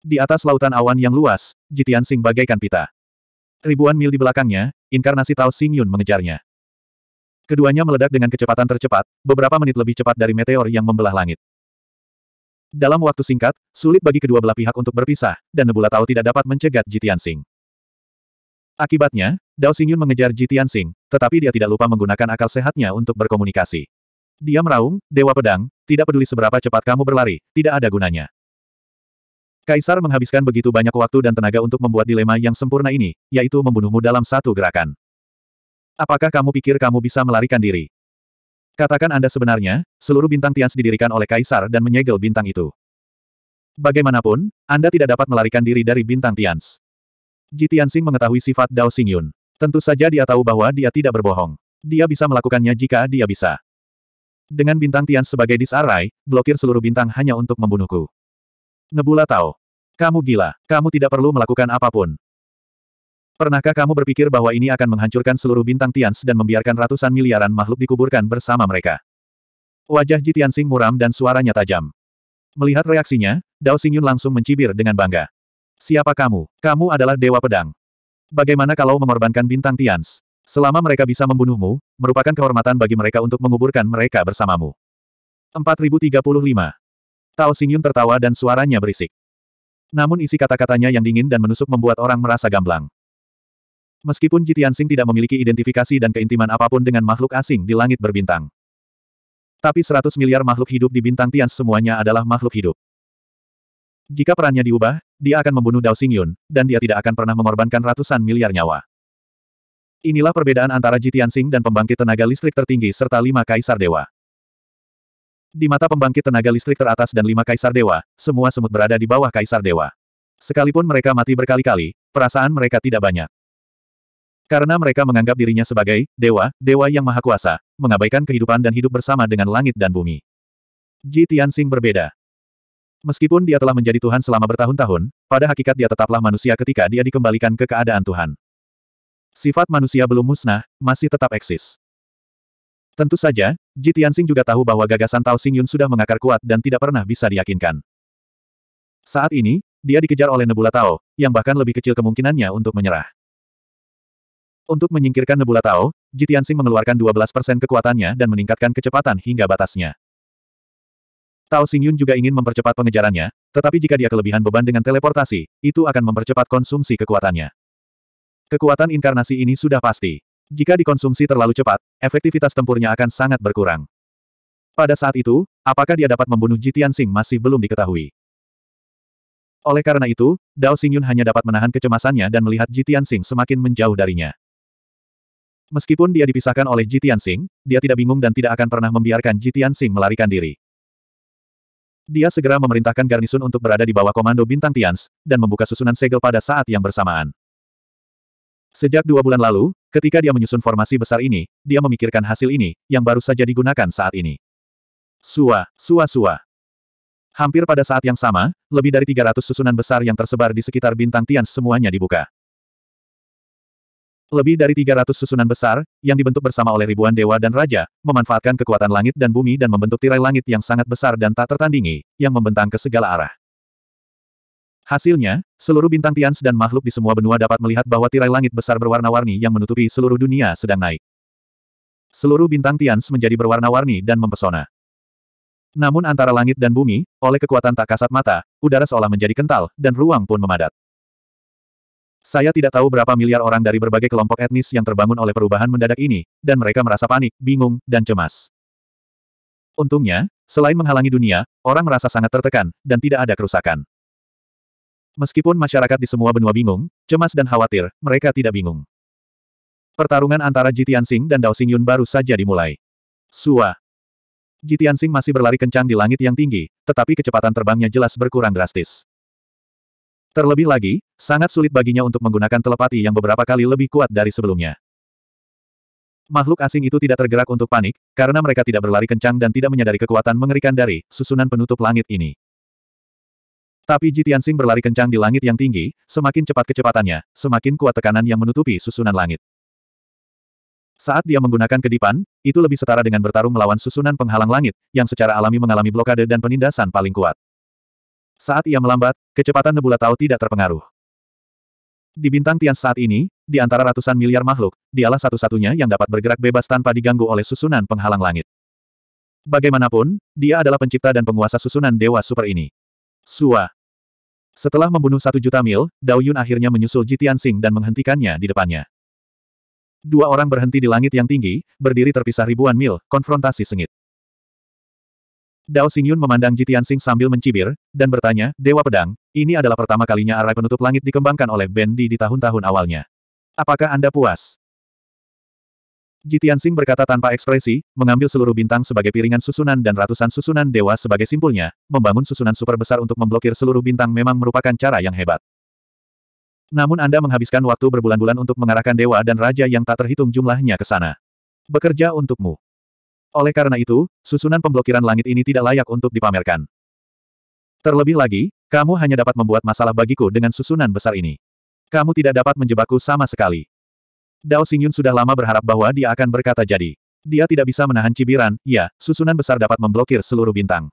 Speaker 1: Di atas lautan awan yang luas, Jitian Sing bagaikan pita. Ribuan mil di belakangnya, inkarnasi Tao Xing Yun mengejarnya. Keduanya meledak dengan kecepatan tercepat, beberapa menit lebih cepat dari meteor yang membelah langit. Dalam waktu singkat, sulit bagi kedua belah pihak untuk berpisah, dan Nebula Tao tidak dapat mencegat Jitian Sing. Akibatnya, Dao Xingyun mengejar Jitian Sing, tetapi dia tidak lupa menggunakan akal sehatnya untuk berkomunikasi. Dia meraung, Dewa Pedang, tidak peduli seberapa cepat kamu berlari, tidak ada gunanya. Kaisar menghabiskan begitu banyak waktu dan tenaga untuk membuat dilema yang sempurna ini, yaitu membunuhmu dalam satu gerakan. Apakah kamu pikir kamu bisa melarikan diri? Katakan Anda sebenarnya, seluruh bintang Tians didirikan oleh Kaisar dan menyegel bintang itu. Bagaimanapun, Anda tidak dapat melarikan diri dari bintang Tians. Ji Tianxing mengetahui sifat Dao Xingyun. Tentu saja dia tahu bahwa dia tidak berbohong. Dia bisa melakukannya jika dia bisa. Dengan bintang Tian sebagai disarai, blokir seluruh bintang hanya untuk membunuhku. Nebula tahu. Kamu gila. Kamu tidak perlu melakukan apapun. Pernahkah kamu berpikir bahwa ini akan menghancurkan seluruh bintang Tian dan membiarkan ratusan miliaran makhluk dikuburkan bersama mereka? Wajah Ji Tianxing muram dan suaranya tajam. Melihat reaksinya, Dao Xingyun langsung mencibir dengan bangga. Siapa kamu? Kamu adalah Dewa Pedang. Bagaimana kalau mengorbankan bintang Tians? Selama mereka bisa membunuhmu, merupakan kehormatan bagi mereka untuk menguburkan mereka bersamamu. 4035. Tao Xingyun tertawa dan suaranya berisik. Namun isi kata-katanya yang dingin dan menusuk membuat orang merasa gamblang. Meskipun Jitiansing tidak memiliki identifikasi dan keintiman apapun dengan makhluk asing di langit berbintang. Tapi 100 miliar makhluk hidup di bintang Tian semuanya adalah makhluk hidup. Jika perannya diubah, dia akan membunuh Dao Xingyun, dan dia tidak akan pernah mengorbankan ratusan miliar nyawa. Inilah perbedaan antara Jitian Sing dan pembangkit tenaga listrik tertinggi serta lima kaisar dewa. Di mata pembangkit tenaga listrik teratas dan lima kaisar dewa, semua semut berada di bawah kaisar dewa. Sekalipun mereka mati berkali-kali, perasaan mereka tidak banyak. Karena mereka menganggap dirinya sebagai dewa, dewa yang maha kuasa, mengabaikan kehidupan dan hidup bersama dengan langit dan bumi. Jitian Sing berbeda. Meskipun dia telah menjadi Tuhan selama bertahun-tahun, pada hakikat dia tetaplah manusia ketika dia dikembalikan ke keadaan Tuhan. Sifat manusia belum musnah, masih tetap eksis. Tentu saja, Ji Tianxing juga tahu bahwa gagasan Tao Xingyun sudah mengakar kuat dan tidak pernah bisa diyakinkan. Saat ini, dia dikejar oleh Nebula Tao, yang bahkan lebih kecil kemungkinannya untuk menyerah. Untuk menyingkirkan Nebula Tao, Ji Tianxing mengeluarkan 12% kekuatannya dan meningkatkan kecepatan hingga batasnya. Tao Xingyun juga ingin mempercepat pengejarannya, tetapi jika dia kelebihan beban dengan teleportasi, itu akan mempercepat konsumsi kekuatannya. Kekuatan inkarnasi ini sudah pasti. Jika dikonsumsi terlalu cepat, efektivitas tempurnya akan sangat berkurang. Pada saat itu, apakah dia dapat membunuh Jitian Sing masih belum diketahui. Oleh karena itu, Dao Xingyun hanya dapat menahan kecemasannya dan melihat Jitian Sing semakin menjauh darinya. Meskipun dia dipisahkan oleh Jitian Sing, dia tidak bingung dan tidak akan pernah membiarkan Jitian Sing melarikan diri. Dia segera memerintahkan garnisun untuk berada di bawah komando Bintang Tians, dan membuka susunan segel pada saat yang bersamaan. Sejak dua bulan lalu, ketika dia menyusun formasi besar ini, dia memikirkan hasil ini, yang baru saja digunakan saat ini. Sua, sua, sua. Hampir pada saat yang sama, lebih dari 300 susunan besar yang tersebar di sekitar bintang Tian semuanya dibuka. Lebih dari 300 susunan besar, yang dibentuk bersama oleh ribuan dewa dan raja, memanfaatkan kekuatan langit dan bumi dan membentuk tirai langit yang sangat besar dan tak tertandingi, yang membentang ke segala arah. Hasilnya, seluruh bintang Tians dan makhluk di semua benua dapat melihat bahwa tirai langit besar berwarna-warni yang menutupi seluruh dunia sedang naik. Seluruh bintang Tians menjadi berwarna-warni dan mempesona. Namun antara langit dan bumi, oleh kekuatan tak kasat mata, udara seolah menjadi kental, dan ruang pun memadat. Saya tidak tahu berapa miliar orang dari berbagai kelompok etnis yang terbangun oleh perubahan mendadak ini, dan mereka merasa panik, bingung, dan cemas. Untungnya, selain menghalangi dunia, orang merasa sangat tertekan, dan tidak ada kerusakan. Meskipun masyarakat di semua benua bingung, cemas dan khawatir, mereka tidak bingung. Pertarungan antara Jitiansing dan Dao Xingyun baru saja dimulai. Sua. Jitiansing masih berlari kencang di langit yang tinggi, tetapi kecepatan terbangnya jelas berkurang drastis. Terlebih lagi, sangat sulit baginya untuk menggunakan telepati yang beberapa kali lebih kuat dari sebelumnya. Makhluk asing itu tidak tergerak untuk panik, karena mereka tidak berlari kencang dan tidak menyadari kekuatan mengerikan dari susunan penutup langit ini. Tapi Jitian Sing berlari kencang di langit yang tinggi, semakin cepat kecepatannya, semakin kuat tekanan yang menutupi susunan langit. Saat dia menggunakan kedipan, itu lebih setara dengan bertarung melawan susunan penghalang langit, yang secara alami mengalami blokade dan penindasan paling kuat. Saat ia melambat, kecepatan Nebula Tau tidak terpengaruh. Di bintang Tian saat ini, di antara ratusan miliar makhluk, dialah satu-satunya yang dapat bergerak bebas tanpa diganggu oleh susunan penghalang langit. Bagaimanapun, dia adalah pencipta dan penguasa susunan dewa super ini. Suah. Setelah membunuh satu juta mil, Dao Yun akhirnya menyusul Jitian Sing dan menghentikannya di depannya. Dua orang berhenti di langit yang tinggi, berdiri terpisah ribuan mil, konfrontasi sengit. Dao Xingyun memandang Jitian Sing sambil mencibir, dan bertanya, Dewa Pedang, ini adalah pertama kalinya arai penutup langit dikembangkan oleh Bendi di tahun-tahun awalnya. Apakah Anda puas? Jitian Jitiansing berkata tanpa ekspresi, mengambil seluruh bintang sebagai piringan susunan dan ratusan susunan dewa sebagai simpulnya, membangun susunan super besar untuk memblokir seluruh bintang memang merupakan cara yang hebat. Namun Anda menghabiskan waktu berbulan-bulan untuk mengarahkan dewa dan raja yang tak terhitung jumlahnya ke sana. Bekerja untukmu. Oleh karena itu, susunan pemblokiran langit ini tidak layak untuk dipamerkan. Terlebih lagi, kamu hanya dapat membuat masalah bagiku dengan susunan besar ini. Kamu tidak dapat menjebakku sama sekali. Dao Xingyun sudah lama berharap bahwa dia akan berkata jadi. Dia tidak bisa menahan cibiran, ya, susunan besar dapat memblokir seluruh bintang.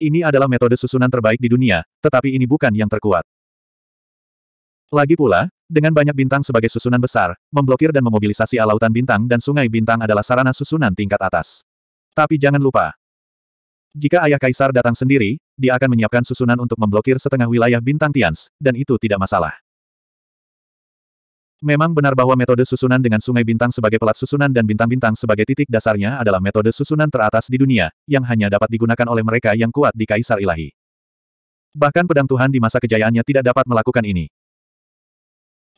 Speaker 1: Ini adalah metode susunan terbaik di dunia, tetapi ini bukan yang terkuat. Lagi pula, dengan banyak bintang sebagai susunan besar, memblokir dan memobilisasi alautan bintang dan sungai bintang adalah sarana susunan tingkat atas. Tapi jangan lupa, jika ayah kaisar datang sendiri, dia akan menyiapkan susunan untuk memblokir setengah wilayah bintang Tians, dan itu tidak masalah. Memang benar bahwa metode susunan dengan sungai bintang sebagai pelat susunan dan bintang-bintang sebagai titik dasarnya adalah metode susunan teratas di dunia, yang hanya dapat digunakan oleh mereka yang kuat di Kaisar Ilahi. Bahkan pedang Tuhan di masa kejayaannya tidak dapat melakukan ini.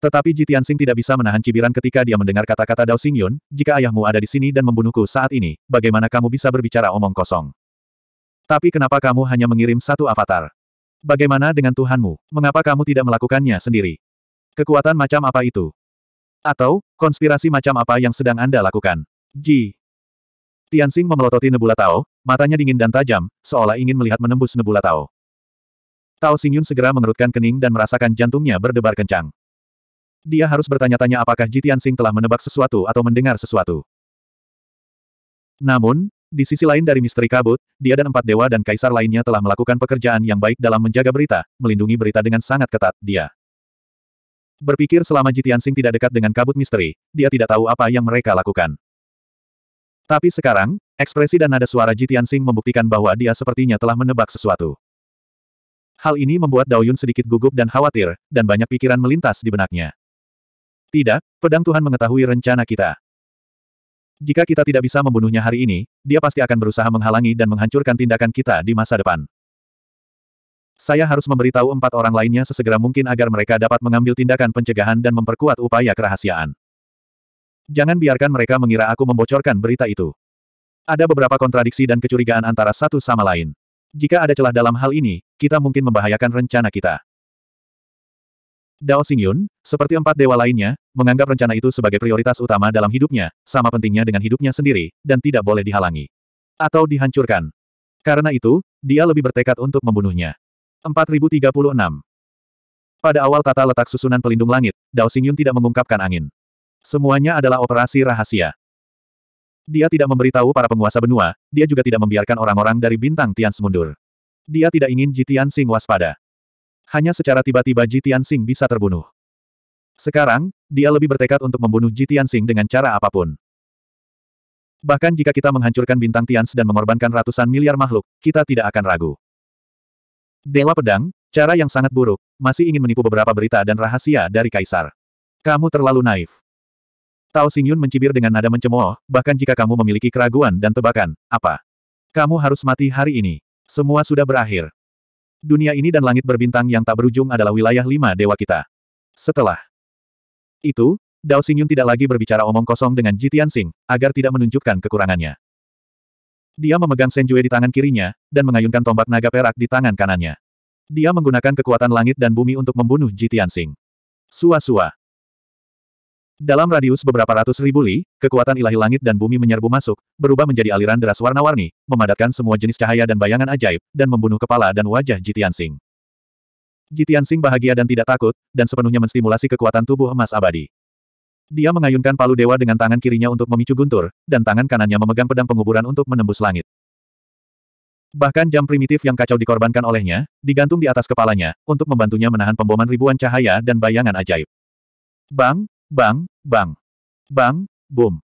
Speaker 1: Tetapi Ji Tianxing tidak bisa menahan cibiran ketika dia mendengar kata-kata Dao Xingyun, jika ayahmu ada di sini dan membunuhku saat ini, bagaimana kamu bisa berbicara omong kosong? Tapi kenapa kamu hanya mengirim satu avatar? Bagaimana dengan Tuhanmu? Mengapa kamu tidak melakukannya sendiri? Kekuatan macam apa itu? Atau, konspirasi macam apa yang sedang Anda lakukan? Ji. Tianxing memelototi Nebula Tao, matanya dingin dan tajam, seolah ingin melihat menembus Nebula Tao. Tao Xingyun segera mengerutkan kening dan merasakan jantungnya berdebar kencang. Dia harus bertanya-tanya apakah Ji Tianxing telah menebak sesuatu atau mendengar sesuatu. Namun, di sisi lain dari misteri kabut, dia dan empat dewa dan kaisar lainnya telah melakukan pekerjaan yang baik dalam menjaga berita, melindungi berita dengan sangat ketat, dia. Berpikir selama Jitian Sing tidak dekat dengan kabut misteri, dia tidak tahu apa yang mereka lakukan. Tapi sekarang, ekspresi dan nada suara Jitian Sing membuktikan bahwa dia sepertinya telah menebak sesuatu. Hal ini membuat Daoyun sedikit gugup dan khawatir, dan banyak pikiran melintas di benaknya. Tidak, pedang Tuhan mengetahui rencana kita. Jika kita tidak bisa membunuhnya hari ini, dia pasti akan berusaha menghalangi dan menghancurkan tindakan kita di masa depan. Saya harus memberitahu empat orang lainnya sesegera mungkin agar mereka dapat mengambil tindakan pencegahan dan memperkuat upaya kerahasiaan. Jangan biarkan mereka mengira aku membocorkan berita itu. Ada beberapa kontradiksi dan kecurigaan antara satu sama lain. Jika ada celah dalam hal ini, kita mungkin membahayakan rencana kita. Dao Xingyun, seperti empat dewa lainnya, menganggap rencana itu sebagai prioritas utama dalam hidupnya, sama pentingnya dengan hidupnya sendiri, dan tidak boleh dihalangi. Atau dihancurkan. Karena itu, dia lebih bertekad untuk membunuhnya. 4036. Pada awal tata letak susunan pelindung langit, Dao Xingyun tidak mengungkapkan angin. Semuanya adalah operasi rahasia. Dia tidak memberitahu para penguasa benua, dia juga tidak membiarkan orang-orang dari bintang Tian mundur. Dia tidak ingin Jitian Sing waspada. Hanya secara tiba-tiba Jitian Sing bisa terbunuh. Sekarang, dia lebih bertekad untuk membunuh Jitian Sing dengan cara apapun. Bahkan jika kita menghancurkan bintang Tians dan mengorbankan ratusan miliar makhluk, kita tidak akan ragu. Dewa Pedang, cara yang sangat buruk, masih ingin menipu beberapa berita dan rahasia dari Kaisar. Kamu terlalu naif. Tao Xingyun mencibir dengan nada mencemooh, bahkan jika kamu memiliki keraguan dan tebakan, apa? Kamu harus mati hari ini. Semua sudah berakhir. Dunia ini dan langit berbintang yang tak berujung adalah wilayah lima dewa kita. Setelah itu, Dao Xingyun tidak lagi berbicara omong kosong dengan Jitian Sing, agar tidak menunjukkan kekurangannya. Dia memegang Senjue di tangan kirinya, dan mengayunkan tombak naga perak di tangan kanannya. Dia menggunakan kekuatan langit dan bumi untuk membunuh Jitian Sing. Sua-sua. Dalam radius beberapa ratus ribu li, kekuatan ilahi langit dan bumi menyerbu masuk, berubah menjadi aliran deras warna-warni, memadatkan semua jenis cahaya dan bayangan ajaib, dan membunuh kepala dan wajah Jitian Sing. Jitian Sing bahagia dan tidak takut, dan sepenuhnya menstimulasi kekuatan tubuh emas abadi. Dia mengayunkan palu dewa dengan tangan kirinya untuk memicu guntur, dan tangan kanannya memegang pedang penguburan untuk menembus langit. Bahkan jam primitif yang kacau dikorbankan olehnya, digantung di atas kepalanya, untuk membantunya menahan pemboman ribuan cahaya dan bayangan ajaib. Bang, bang, bang. Bang, boom.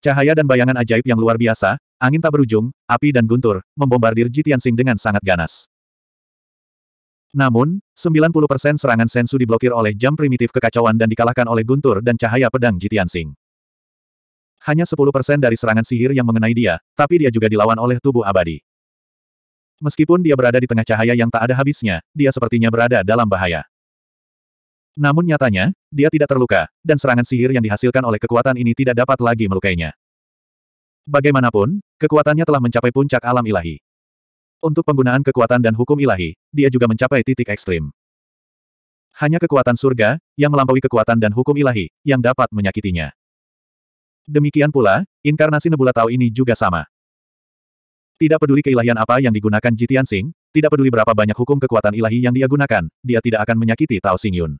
Speaker 1: Cahaya dan bayangan ajaib yang luar biasa, angin tak berujung, api dan guntur, membombardir Jitian Jitiansing dengan sangat ganas. Namun, 90% serangan Sensu diblokir oleh jam primitif kekacauan dan dikalahkan oleh guntur dan cahaya pedang Jitian Sing. Hanya 10% dari serangan sihir yang mengenai dia, tapi dia juga dilawan oleh tubuh abadi. Meskipun dia berada di tengah cahaya yang tak ada habisnya, dia sepertinya berada dalam bahaya. Namun nyatanya, dia tidak terluka, dan serangan sihir yang dihasilkan oleh kekuatan ini tidak dapat lagi melukainya. Bagaimanapun, kekuatannya telah mencapai puncak alam ilahi. Untuk penggunaan kekuatan dan hukum ilahi, dia juga mencapai titik ekstrim. Hanya kekuatan surga, yang melampaui kekuatan dan hukum ilahi, yang dapat menyakitinya. Demikian pula, inkarnasi Nebula Tau ini juga sama. Tidak peduli keilahian apa yang digunakan Jitian Sing, tidak peduli berapa banyak hukum kekuatan ilahi yang dia gunakan, dia tidak akan menyakiti Tao Sing Yun.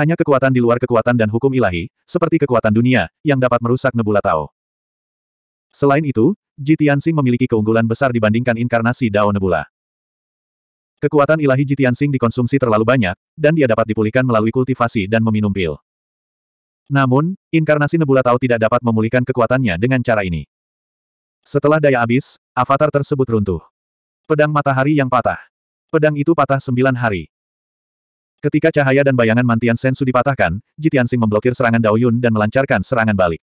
Speaker 1: Hanya kekuatan di luar kekuatan dan hukum ilahi, seperti kekuatan dunia, yang dapat merusak Nebula Tao. Selain itu, Jitiansing memiliki keunggulan besar dibandingkan inkarnasi Dao Nebula. Kekuatan ilahi Jitiansing dikonsumsi terlalu banyak, dan dia dapat dipulihkan melalui kultivasi dan meminum pil. Namun, inkarnasi Nebula Tao tidak dapat memulihkan kekuatannya dengan cara ini. Setelah daya habis, avatar tersebut runtuh. Pedang matahari yang patah. Pedang itu patah sembilan hari. Ketika cahaya dan bayangan mantian Sensu dipatahkan, Jitiansing memblokir serangan Dao Yun dan melancarkan serangan balik.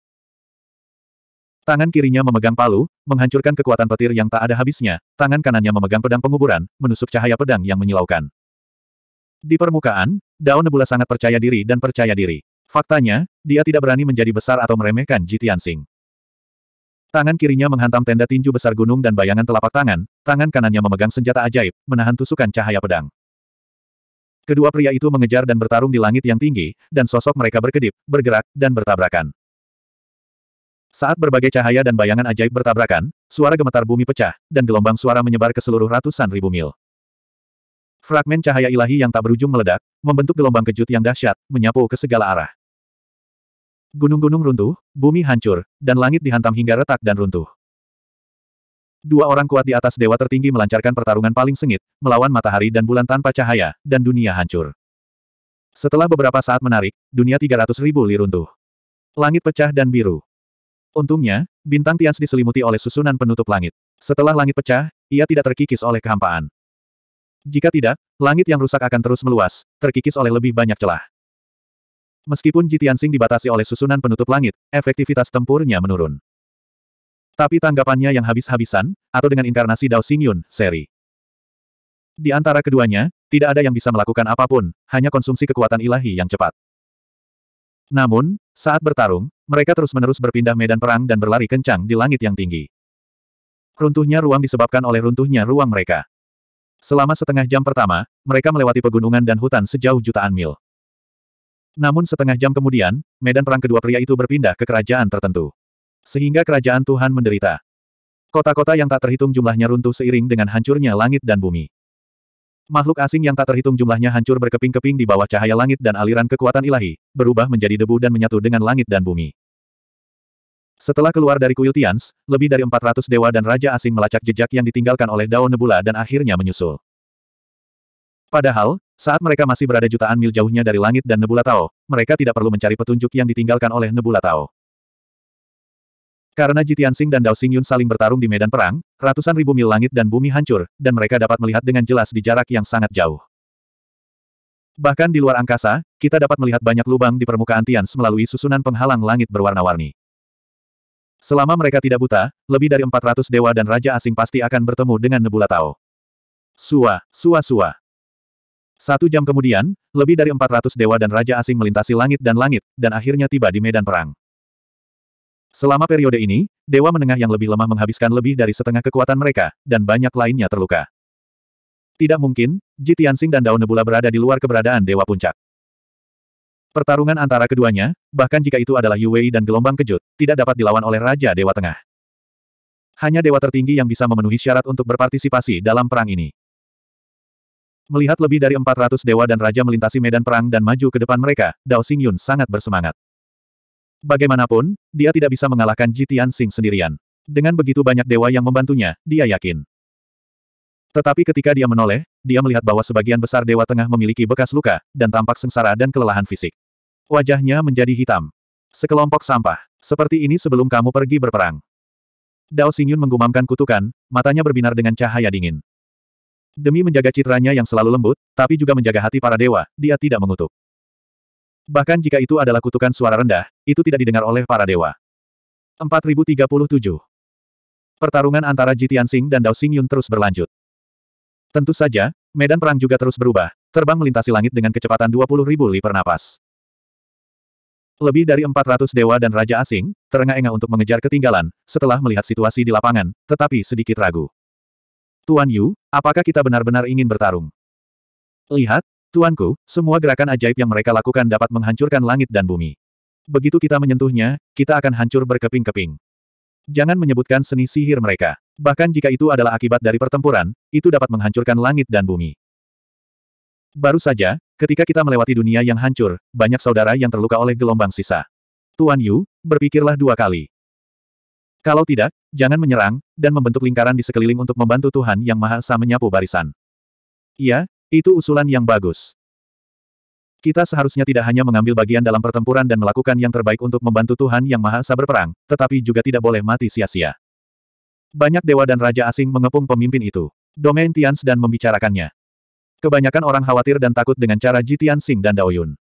Speaker 1: Tangan kirinya memegang palu, menghancurkan kekuatan petir yang tak ada habisnya, tangan kanannya memegang pedang penguburan, menusuk cahaya pedang yang menyilaukan. Di permukaan, Dao Nebula sangat percaya diri dan percaya diri. Faktanya, dia tidak berani menjadi besar atau meremehkan Jitian Sing. Tangan kirinya menghantam tenda tinju besar gunung dan bayangan telapak tangan, tangan kanannya memegang senjata ajaib, menahan tusukan cahaya pedang. Kedua pria itu mengejar dan bertarung di langit yang tinggi, dan sosok mereka berkedip, bergerak, dan bertabrakan. Saat berbagai cahaya dan bayangan ajaib bertabrakan, suara gemetar bumi pecah, dan gelombang suara menyebar ke seluruh ratusan ribu mil. Fragmen cahaya ilahi yang tak berujung meledak, membentuk gelombang kejut yang dahsyat, menyapu ke segala arah. Gunung-gunung runtuh, bumi hancur, dan langit dihantam hingga retak dan runtuh. Dua orang kuat di atas dewa tertinggi melancarkan pertarungan paling sengit, melawan matahari dan bulan tanpa cahaya, dan dunia hancur. Setelah beberapa saat menarik, dunia 300 ribu li runtuh. Langit pecah dan biru. Untungnya, bintang Tians diselimuti oleh susunan penutup langit. Setelah langit pecah, ia tidak terkikis oleh kehampaan. Jika tidak, langit yang rusak akan terus meluas, terkikis oleh lebih banyak celah. Meskipun Jitiansing dibatasi oleh susunan penutup langit, efektivitas tempurnya menurun. Tapi tanggapannya yang habis-habisan, atau dengan inkarnasi Dao Xingyun, seri. Di antara keduanya, tidak ada yang bisa melakukan apapun, hanya konsumsi kekuatan ilahi yang cepat. Namun, saat bertarung, mereka terus-menerus berpindah medan perang dan berlari kencang di langit yang tinggi. Runtuhnya ruang disebabkan oleh runtuhnya ruang mereka. Selama setengah jam pertama, mereka melewati pegunungan dan hutan sejauh jutaan mil. Namun setengah jam kemudian, medan perang kedua pria itu berpindah ke kerajaan tertentu. Sehingga kerajaan Tuhan menderita. Kota-kota yang tak terhitung jumlahnya runtuh seiring dengan hancurnya langit dan bumi. Makhluk asing yang tak terhitung jumlahnya hancur berkeping-keping di bawah cahaya langit dan aliran kekuatan ilahi, berubah menjadi debu dan menyatu dengan langit dan bumi. Setelah keluar dari kuil Tians, lebih dari 400 dewa dan raja asing melacak jejak yang ditinggalkan oleh Dao Nebula dan akhirnya menyusul. Padahal, saat mereka masih berada jutaan mil jauhnya dari langit dan Nebula Tao, mereka tidak perlu mencari petunjuk yang ditinggalkan oleh Nebula Tao. Karena Jitian Sing dan Dao Xingyun saling bertarung di medan perang, ratusan ribu mil langit dan bumi hancur, dan mereka dapat melihat dengan jelas di jarak yang sangat jauh. Bahkan di luar angkasa, kita dapat melihat banyak lubang di permukaan Tians melalui susunan penghalang langit berwarna-warni. Selama mereka tidak buta, lebih dari 400 dewa dan raja asing pasti akan bertemu dengan Nebula Tao. Sua, sua sua. Satu jam kemudian, lebih dari 400 dewa dan raja asing melintasi langit dan langit, dan akhirnya tiba di medan perang. Selama periode ini, Dewa Menengah yang lebih lemah menghabiskan lebih dari setengah kekuatan mereka, dan banyak lainnya terluka. Tidak mungkin, Jitiansing dan Daun Nebula berada di luar keberadaan Dewa Puncak. Pertarungan antara keduanya, bahkan jika itu adalah Yuwei dan gelombang kejut, tidak dapat dilawan oleh Raja Dewa Tengah. Hanya dewa tertinggi yang bisa memenuhi syarat untuk berpartisipasi dalam perang ini. Melihat lebih dari 400 dewa dan raja melintasi medan perang dan maju ke depan mereka, Dao Xingyun sangat bersemangat. Bagaimanapun, dia tidak bisa mengalahkan Jitian Sing sendirian. Dengan begitu banyak dewa yang membantunya, dia yakin. Tetapi ketika dia menoleh, dia melihat bahwa sebagian besar dewa tengah memiliki bekas luka, dan tampak sengsara dan kelelahan fisik. Wajahnya menjadi hitam. Sekelompok sampah. Seperti ini sebelum kamu pergi berperang. Dao Xingyun menggumamkan kutukan, matanya berbinar dengan cahaya dingin. Demi menjaga citranya yang selalu lembut, tapi juga menjaga hati para dewa, dia tidak mengutuk. Bahkan jika itu adalah kutukan suara rendah, itu tidak didengar oleh para dewa. 4037. Pertarungan antara Tianxing dan Dao Xingyun terus berlanjut. Tentu saja, medan perang juga terus berubah, terbang melintasi langit dengan kecepatan 20.000 li per napas. Lebih dari 400 dewa dan raja asing, terengah-engah untuk mengejar ketinggalan, setelah melihat situasi di lapangan, tetapi sedikit ragu. Tuan Yu, apakah kita benar-benar ingin bertarung? Lihat, Tuanku, semua gerakan ajaib yang mereka lakukan dapat menghancurkan langit dan bumi. Begitu kita menyentuhnya, kita akan hancur berkeping-keping. Jangan menyebutkan seni sihir mereka. Bahkan jika itu adalah akibat dari pertempuran, itu dapat menghancurkan langit dan bumi. Baru saja, ketika kita melewati dunia yang hancur, banyak saudara yang terluka oleh gelombang sisa. Tuan Yu, berpikirlah dua kali. Kalau tidak, jangan menyerang, dan membentuk lingkaran di sekeliling untuk membantu Tuhan Yang Maha Esa menyapu barisan. Iya, itu usulan yang bagus. Kita seharusnya tidak hanya mengambil bagian dalam pertempuran dan melakukan yang terbaik untuk membantu Tuhan Yang Maha Esa berperang, tetapi juga tidak boleh mati sia-sia. Banyak dewa dan raja asing mengepung pemimpin itu. Domain Tians dan membicarakannya. Kebanyakan orang khawatir dan takut dengan cara Jitian Sing dan Dao Yun.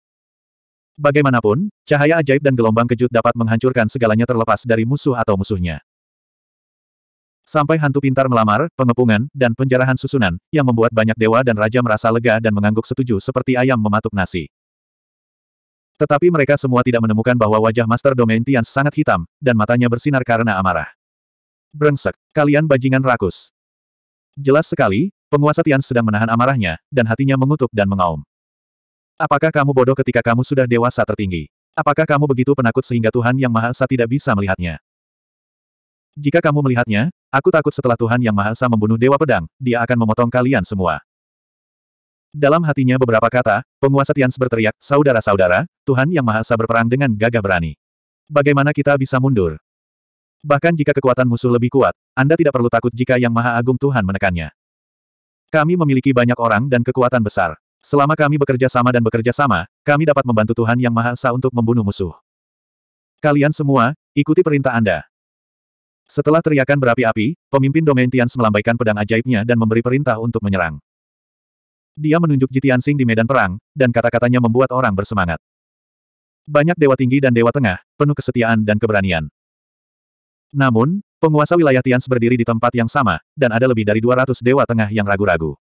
Speaker 1: Bagaimanapun, cahaya ajaib dan gelombang kejut dapat menghancurkan segalanya terlepas dari musuh atau musuhnya. Sampai hantu pintar melamar, pengepungan, dan penjarahan susunan, yang membuat banyak dewa dan raja merasa lega dan mengangguk setuju seperti ayam mematuk nasi. Tetapi mereka semua tidak menemukan bahwa wajah Master Domain Tian sangat hitam, dan matanya bersinar karena amarah. Brengsek, kalian bajingan rakus. Jelas sekali, penguasa Tian sedang menahan amarahnya, dan hatinya mengutuk dan mengaum. Apakah kamu bodoh ketika kamu sudah dewasa tertinggi? Apakah kamu begitu penakut sehingga Tuhan Yang Maha Esa tidak bisa melihatnya? Jika kamu melihatnya, aku takut setelah Tuhan Yang Maha Esa membunuh Dewa Pedang, dia akan memotong kalian semua. Dalam hatinya beberapa kata, penguasa Tians berteriak, Saudara-saudara, Tuhan Yang Maha Esa berperang dengan gagah berani. Bagaimana kita bisa mundur? Bahkan jika kekuatan musuh lebih kuat, Anda tidak perlu takut jika Yang Maha Agung Tuhan menekannya. Kami memiliki banyak orang dan kekuatan besar. Selama kami bekerja sama dan bekerja sama, kami dapat membantu Tuhan Yang Maha Esa untuk membunuh musuh. Kalian semua, ikuti perintah Anda. Setelah teriakan berapi-api, pemimpin domain Tians melambaikan pedang ajaibnya dan memberi perintah untuk menyerang. Dia menunjuk Jitiansing di medan perang, dan kata-katanya membuat orang bersemangat. Banyak dewa tinggi dan dewa tengah, penuh kesetiaan dan keberanian. Namun, penguasa wilayah Tians berdiri di tempat yang sama, dan ada lebih dari 200 dewa tengah yang ragu-ragu.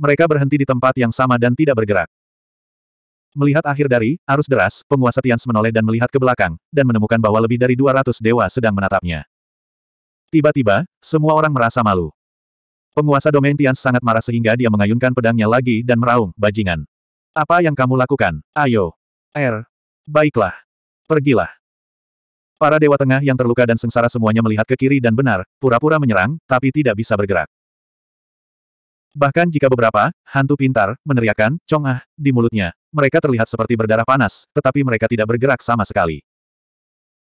Speaker 1: Mereka berhenti di tempat yang sama dan tidak bergerak. Melihat akhir dari arus deras, penguasa Tians menoleh dan melihat ke belakang, dan menemukan bahwa lebih dari 200 dewa sedang menatapnya. Tiba-tiba, semua orang merasa malu. Penguasa domain Tian sangat marah sehingga dia mengayunkan pedangnya lagi dan meraung, bajingan. Apa yang kamu lakukan? Ayo. Er. Baiklah. Pergilah. Para dewa tengah yang terluka dan sengsara semuanya melihat ke kiri dan benar, pura-pura menyerang, tapi tidak bisa bergerak. Bahkan jika beberapa, hantu pintar, meneriakan, congah, di mulutnya, mereka terlihat seperti berdarah panas, tetapi mereka tidak bergerak sama sekali.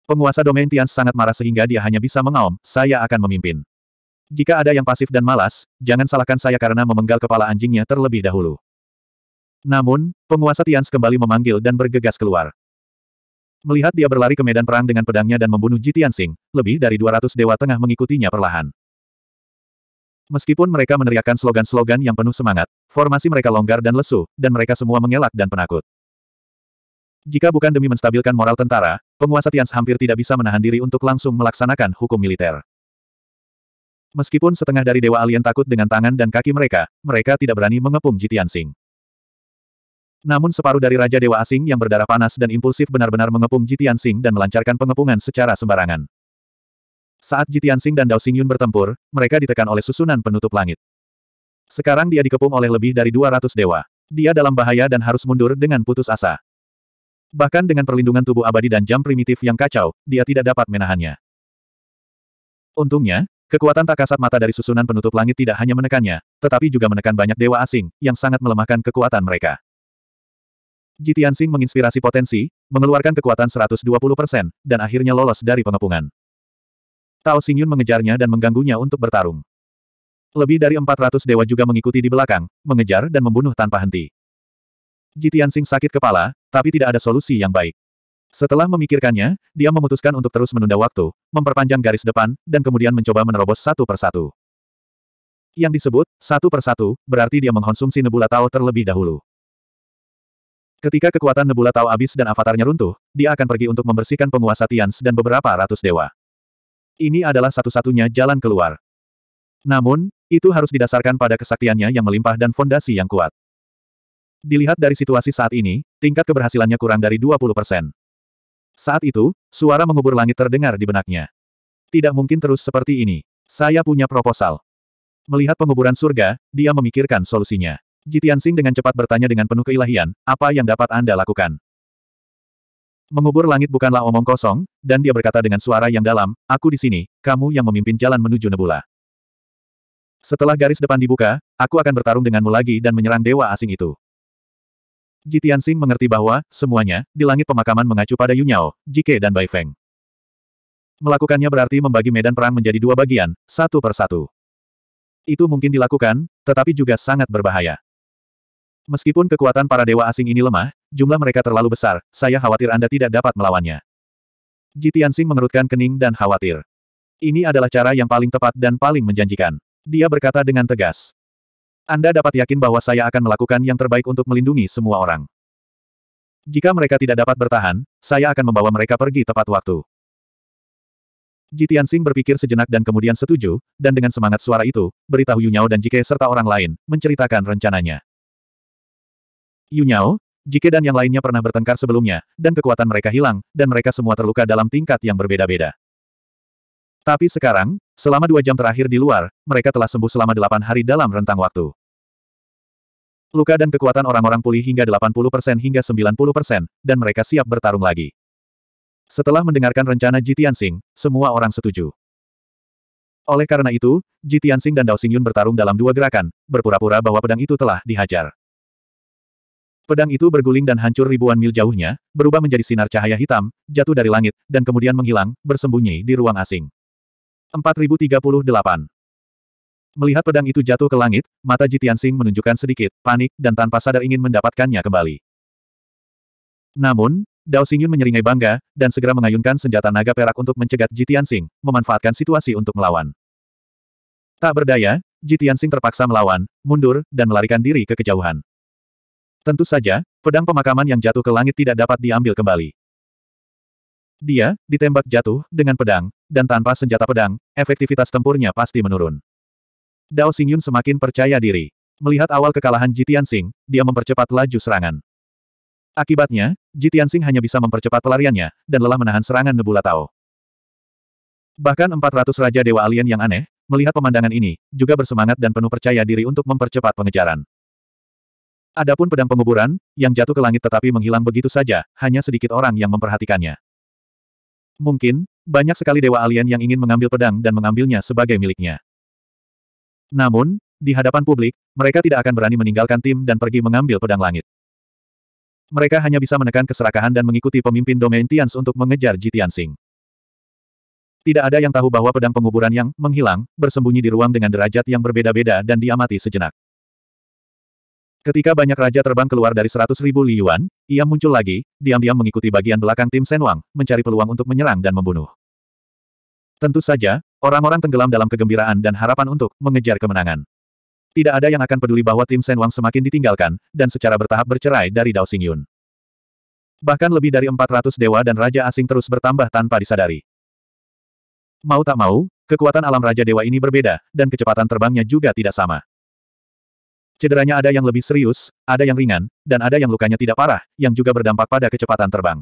Speaker 1: Penguasa domain Tian sangat marah sehingga dia hanya bisa mengaum, saya akan memimpin. Jika ada yang pasif dan malas, jangan salahkan saya karena memenggal kepala anjingnya terlebih dahulu. Namun, penguasa Tians kembali memanggil dan bergegas keluar. Melihat dia berlari ke medan perang dengan pedangnya dan membunuh Jitian Sing, lebih dari 200 dewa tengah mengikutinya perlahan. Meskipun mereka meneriakkan slogan-slogan yang penuh semangat, formasi mereka longgar dan lesu, dan mereka semua mengelak dan penakut. Jika bukan demi menstabilkan moral tentara, penguasa Tians hampir tidak bisa menahan diri untuk langsung melaksanakan hukum militer. Meskipun setengah dari Dewa Alien takut dengan tangan dan kaki mereka, mereka tidak berani mengepung Jitiansing. Namun separuh dari Raja Dewa Asing yang berdarah panas dan impulsif benar-benar mengepung Jitiansing dan melancarkan pengepungan secara sembarangan. Saat Jitiansing dan Dao Xingyun bertempur, mereka ditekan oleh susunan penutup langit. Sekarang dia dikepung oleh lebih dari 200 dewa. Dia dalam bahaya dan harus mundur dengan putus asa. Bahkan dengan perlindungan tubuh abadi dan jam primitif yang kacau, dia tidak dapat menahannya. Untungnya, kekuatan tak kasat mata dari susunan penutup langit tidak hanya menekannya, tetapi juga menekan banyak dewa asing, yang sangat melemahkan kekuatan mereka. Jitian Sing menginspirasi potensi, mengeluarkan kekuatan 120%, dan akhirnya lolos dari pengepungan. Tao Xingyun mengejarnya dan mengganggunya untuk bertarung. Lebih dari 400 dewa juga mengikuti di belakang, mengejar dan membunuh tanpa henti. Jitian Sing sakit kepala, tapi tidak ada solusi yang baik. Setelah memikirkannya, dia memutuskan untuk terus menunda waktu, memperpanjang garis depan, dan kemudian mencoba menerobos satu persatu. Yang disebut, satu persatu, berarti dia mengkonsumsi Nebula Tao terlebih dahulu. Ketika kekuatan Nebula Tao habis dan avatarnya runtuh, dia akan pergi untuk membersihkan penguasa Tians dan beberapa ratus dewa. Ini adalah satu-satunya jalan keluar. Namun, itu harus didasarkan pada kesaktiannya yang melimpah dan fondasi yang kuat. Dilihat dari situasi saat ini, tingkat keberhasilannya kurang dari 20 persen. Saat itu, suara mengubur langit terdengar di benaknya. Tidak mungkin terus seperti ini. Saya punya proposal. Melihat penguburan surga, dia memikirkan solusinya. Jitian Sing dengan cepat bertanya dengan penuh keilahian, apa yang dapat Anda lakukan? Mengubur langit bukanlah omong kosong, dan dia berkata dengan suara yang dalam, aku di sini, kamu yang memimpin jalan menuju nebula. Setelah garis depan dibuka, aku akan bertarung denganmu lagi dan menyerang dewa asing itu. Ji Tianxing mengerti bahwa, semuanya, di langit pemakaman mengacu pada Yu Jike dan Bai Feng. Melakukannya berarti membagi medan perang menjadi dua bagian, satu per satu. Itu mungkin dilakukan, tetapi juga sangat berbahaya. Meskipun kekuatan para dewa asing ini lemah, jumlah mereka terlalu besar, saya khawatir Anda tidak dapat melawannya. Ji Tianxing mengerutkan kening dan khawatir. Ini adalah cara yang paling tepat dan paling menjanjikan. Dia berkata dengan tegas. Anda dapat yakin bahwa saya akan melakukan yang terbaik untuk melindungi semua orang. Jika mereka tidak dapat bertahan, saya akan membawa mereka pergi tepat waktu. Jitian Sing berpikir sejenak dan kemudian setuju, dan dengan semangat suara itu, beritahu Yunyao dan Jike serta orang lain, menceritakan rencananya. Yunyao, Jike dan yang lainnya pernah bertengkar sebelumnya, dan kekuatan mereka hilang, dan mereka semua terluka dalam tingkat yang berbeda-beda. Tapi sekarang, selama dua jam terakhir di luar, mereka telah sembuh selama delapan hari dalam rentang waktu. Luka dan kekuatan orang-orang pulih hingga 80% hingga 90%, dan mereka siap bertarung lagi. Setelah mendengarkan rencana Jitian Sing, semua orang setuju. Oleh karena itu, Jitian Sing dan Dao Xingyun bertarung dalam dua gerakan, berpura-pura bahwa pedang itu telah dihajar. Pedang itu berguling dan hancur ribuan mil jauhnya, berubah menjadi sinar cahaya hitam, jatuh dari langit, dan kemudian menghilang, bersembunyi di ruang asing. 4038. Melihat pedang itu jatuh ke langit, mata Jitian Sing menunjukkan sedikit panik dan tanpa sadar ingin mendapatkannya kembali. Namun, Dao Xingyun menyeringai bangga dan segera mengayunkan senjata naga perak untuk mencegat Jitian Sing, memanfaatkan situasi untuk melawan. Tak berdaya, Jitian Sing terpaksa melawan, mundur, dan melarikan diri ke kejauhan. Tentu saja, pedang pemakaman yang jatuh ke langit tidak dapat diambil kembali. Dia, ditembak jatuh, dengan pedang, dan tanpa senjata pedang, efektivitas tempurnya pasti menurun. Dao Xingyun semakin percaya diri. Melihat awal kekalahan Jitian Sing, dia mempercepat laju serangan. Akibatnya, Jitian Sing hanya bisa mempercepat pelariannya, dan lelah menahan serangan Nebula Tao. Bahkan 400 Raja Dewa Alien yang aneh, melihat pemandangan ini, juga bersemangat dan penuh percaya diri untuk mempercepat pengejaran. Adapun pedang penguburan, yang jatuh ke langit tetapi menghilang begitu saja, hanya sedikit orang yang memperhatikannya. Mungkin, banyak sekali dewa alien yang ingin mengambil pedang dan mengambilnya sebagai miliknya. Namun, di hadapan publik, mereka tidak akan berani meninggalkan tim dan pergi mengambil pedang langit. Mereka hanya bisa menekan keserakahan dan mengikuti pemimpin domain Tians untuk mengejar Jitian Sing. Tidak ada yang tahu bahwa pedang penguburan yang menghilang bersembunyi di ruang dengan derajat yang berbeda-beda dan diamati sejenak. Ketika banyak raja terbang keluar dari seratus ribu Li Yuan, ia muncul lagi, diam-diam mengikuti bagian belakang tim Sen Wang, mencari peluang untuk menyerang dan membunuh. Tentu saja, orang-orang tenggelam dalam kegembiraan dan harapan untuk mengejar kemenangan. Tidak ada yang akan peduli bahwa tim Sen Wang semakin ditinggalkan, dan secara bertahap bercerai dari Dao Xing Yun. Bahkan lebih dari 400 dewa dan raja asing terus bertambah tanpa disadari. Mau tak mau, kekuatan alam raja dewa ini berbeda, dan kecepatan terbangnya juga tidak sama. Cederanya ada yang lebih serius, ada yang ringan, dan ada yang lukanya tidak parah, yang juga berdampak pada kecepatan terbang.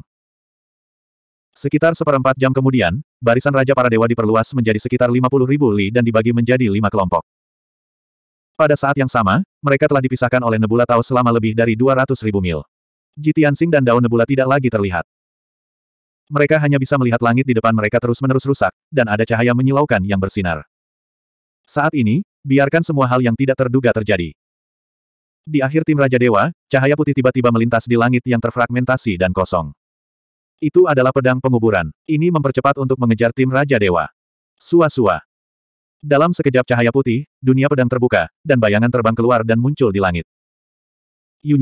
Speaker 1: Sekitar seperempat jam kemudian, barisan Raja Para Dewa diperluas menjadi sekitar 50 ribu li dan dibagi menjadi lima kelompok. Pada saat yang sama, mereka telah dipisahkan oleh Nebula Tau selama lebih dari 200 ribu mil. Jitian Jitiansing dan daun Nebula tidak lagi terlihat. Mereka hanya bisa melihat langit di depan mereka terus-menerus rusak, dan ada cahaya menyilaukan yang bersinar. Saat ini, biarkan semua hal yang tidak terduga terjadi. Di akhir tim Raja Dewa, cahaya putih tiba-tiba melintas di langit yang terfragmentasi dan kosong. Itu adalah pedang penguburan. Ini mempercepat untuk mengejar tim Raja Dewa. Sua-sua. Dalam sekejap cahaya putih, dunia pedang terbuka, dan bayangan terbang keluar dan muncul di langit. Yu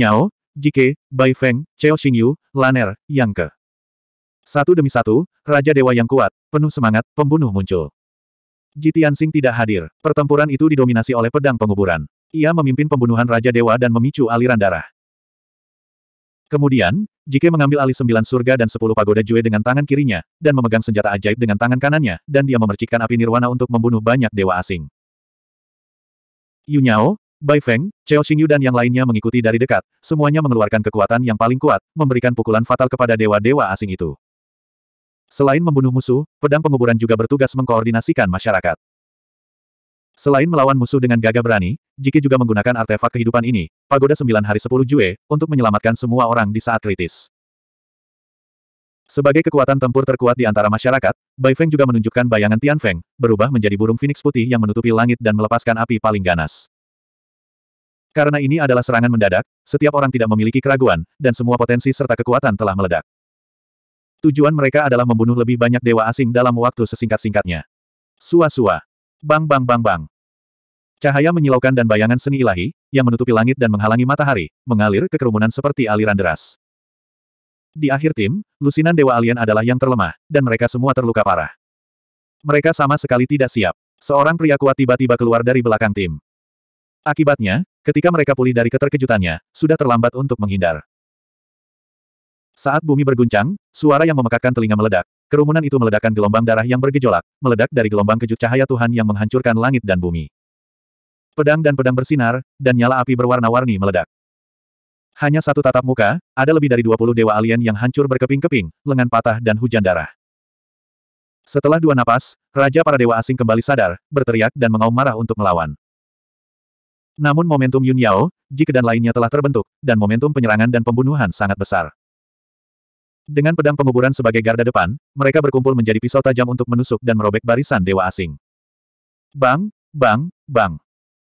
Speaker 1: Jike, Bai Feng, Cheo Xingyu, Laner, Yang Ke. Satu demi satu, Raja Dewa yang kuat, penuh semangat, pembunuh muncul. Jitian Sing tidak hadir. Pertempuran itu didominasi oleh pedang penguburan. Ia memimpin pembunuhan Raja Dewa dan memicu aliran darah. Kemudian, Jike mengambil alih sembilan surga dan sepuluh pagoda Jue dengan tangan kirinya, dan memegang senjata ajaib dengan tangan kanannya, dan dia memercikkan api nirwana untuk membunuh banyak dewa asing. Yunyao, Bai Feng, Cheo Xingyu dan yang lainnya mengikuti dari dekat, semuanya mengeluarkan kekuatan yang paling kuat, memberikan pukulan fatal kepada dewa-dewa asing itu. Selain membunuh musuh, pedang penguburan juga bertugas mengkoordinasikan masyarakat. Selain melawan musuh dengan gagah berani, Jiki juga menggunakan artefak kehidupan ini, Pagoda Sembilan hari Sepuluh Jue, untuk menyelamatkan semua orang di saat kritis. Sebagai kekuatan tempur terkuat di antara masyarakat, Bai Feng juga menunjukkan bayangan Tian Feng, berubah menjadi burung phoenix putih yang menutupi langit dan melepaskan api paling ganas. Karena ini adalah serangan mendadak, setiap orang tidak memiliki keraguan, dan semua potensi serta kekuatan telah meledak. Tujuan mereka adalah membunuh lebih banyak dewa asing dalam waktu sesingkat-singkatnya. Sua-sua. Bang bang bang bang. Cahaya menyilaukan dan bayangan seni ilahi, yang menutupi langit dan menghalangi matahari, mengalir ke kerumunan seperti aliran deras. Di akhir tim, lusinan Dewa Alien adalah yang terlemah, dan mereka semua terluka parah. Mereka sama sekali tidak siap. Seorang pria kuat tiba-tiba keluar dari belakang tim. Akibatnya, ketika mereka pulih dari keterkejutannya, sudah terlambat untuk menghindar. Saat bumi berguncang, suara yang memekakkan telinga meledak, Kerumunan itu meledakkan gelombang darah yang bergejolak, meledak dari gelombang kejut cahaya Tuhan yang menghancurkan langit dan bumi. Pedang dan pedang bersinar, dan nyala api berwarna-warni meledak. Hanya satu tatap muka, ada lebih dari 20 dewa alien yang hancur berkeping-keping, lengan patah dan hujan darah. Setelah dua napas, Raja para Dewa Asing kembali sadar, berteriak dan mengaum marah untuk melawan. Namun momentum Yun Yao, Jike dan lainnya telah terbentuk, dan momentum penyerangan dan pembunuhan sangat besar. Dengan pedang penguburan sebagai garda depan, mereka berkumpul menjadi pisau tajam untuk menusuk dan merobek barisan dewa asing. Bang, bang, bang.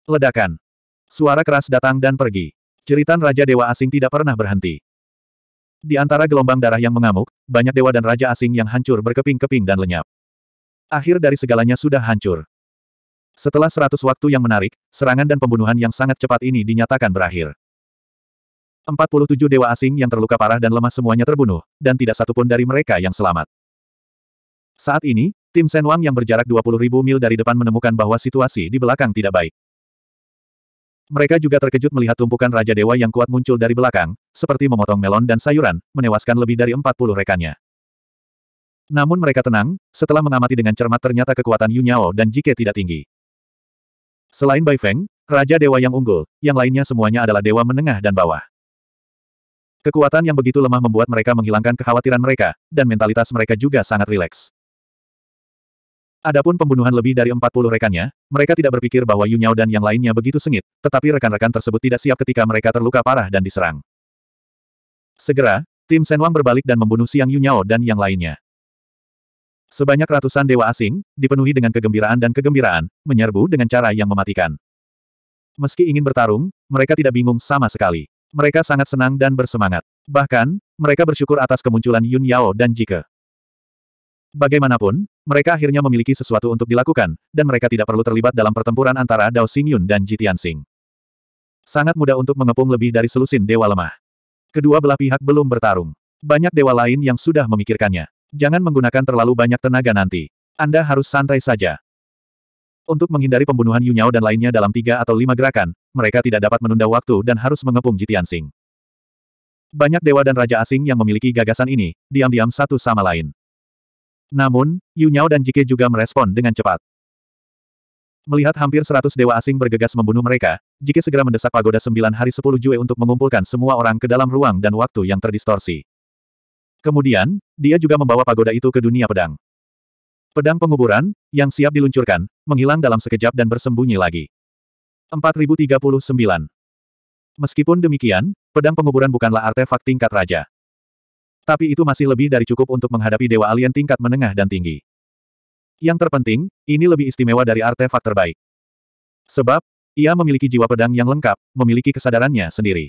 Speaker 1: Ledakan. Suara keras datang dan pergi. Ceritan Raja Dewa Asing tidak pernah berhenti. Di antara gelombang darah yang mengamuk, banyak dewa dan raja asing yang hancur berkeping-keping dan lenyap. Akhir dari segalanya sudah hancur. Setelah seratus waktu yang menarik, serangan dan pembunuhan yang sangat cepat ini dinyatakan berakhir. 47 dewa asing yang terluka parah dan lemah semuanya terbunuh, dan tidak satupun dari mereka yang selamat. Saat ini, tim Senwang yang berjarak 20.000 mil dari depan menemukan bahwa situasi di belakang tidak baik. Mereka juga terkejut melihat tumpukan Raja Dewa yang kuat muncul dari belakang, seperti memotong melon dan sayuran, menewaskan lebih dari 40 rekannya. Namun mereka tenang, setelah mengamati dengan cermat ternyata kekuatan Yunyao dan Jike tidak tinggi. Selain Bai Feng, Raja Dewa yang unggul, yang lainnya semuanya adalah Dewa menengah dan bawah. Kekuatan yang begitu lemah membuat mereka menghilangkan kekhawatiran mereka, dan mentalitas mereka juga sangat rileks. Adapun pembunuhan lebih dari 40 rekannya, mereka tidak berpikir bahwa Yu dan yang lainnya begitu sengit, tetapi rekan-rekan tersebut tidak siap ketika mereka terluka parah dan diserang. Segera, tim Senwang berbalik dan membunuh Siang Yu dan yang lainnya. Sebanyak ratusan dewa asing, dipenuhi dengan kegembiraan dan kegembiraan, menyerbu dengan cara yang mematikan. Meski ingin bertarung, mereka tidak bingung sama sekali. Mereka sangat senang dan bersemangat. Bahkan, mereka bersyukur atas kemunculan Yun Yao dan Jike. Bagaimanapun, mereka akhirnya memiliki sesuatu untuk dilakukan, dan mereka tidak perlu terlibat dalam pertempuran antara Dao Yun dan Ji Tianxing. Sangat mudah untuk mengepung lebih dari selusin dewa lemah. Kedua belah pihak belum bertarung. Banyak dewa lain yang sudah memikirkannya. Jangan menggunakan terlalu banyak tenaga nanti. Anda harus santai saja. Untuk menghindari pembunuhan Yunyao dan lainnya dalam tiga atau lima gerakan, mereka tidak dapat menunda waktu dan harus mengepung Jitian Sing. Banyak dewa dan raja asing yang memiliki gagasan ini, diam-diam satu sama lain. Namun, Yu Nyao dan Jike juga merespon dengan cepat. Melihat hampir seratus dewa asing bergegas membunuh mereka, Jike segera mendesak pagoda sembilan hari sepuluh Jue untuk mengumpulkan semua orang ke dalam ruang dan waktu yang terdistorsi. Kemudian, dia juga membawa pagoda itu ke dunia pedang. Pedang penguburan, yang siap diluncurkan, menghilang dalam sekejap dan bersembunyi lagi. 4039. Meskipun demikian, pedang penguburan bukanlah artefak tingkat raja. Tapi itu masih lebih dari cukup untuk menghadapi dewa alien tingkat menengah dan tinggi. Yang terpenting, ini lebih istimewa dari artefak terbaik. Sebab, ia memiliki jiwa pedang yang lengkap, memiliki kesadarannya sendiri.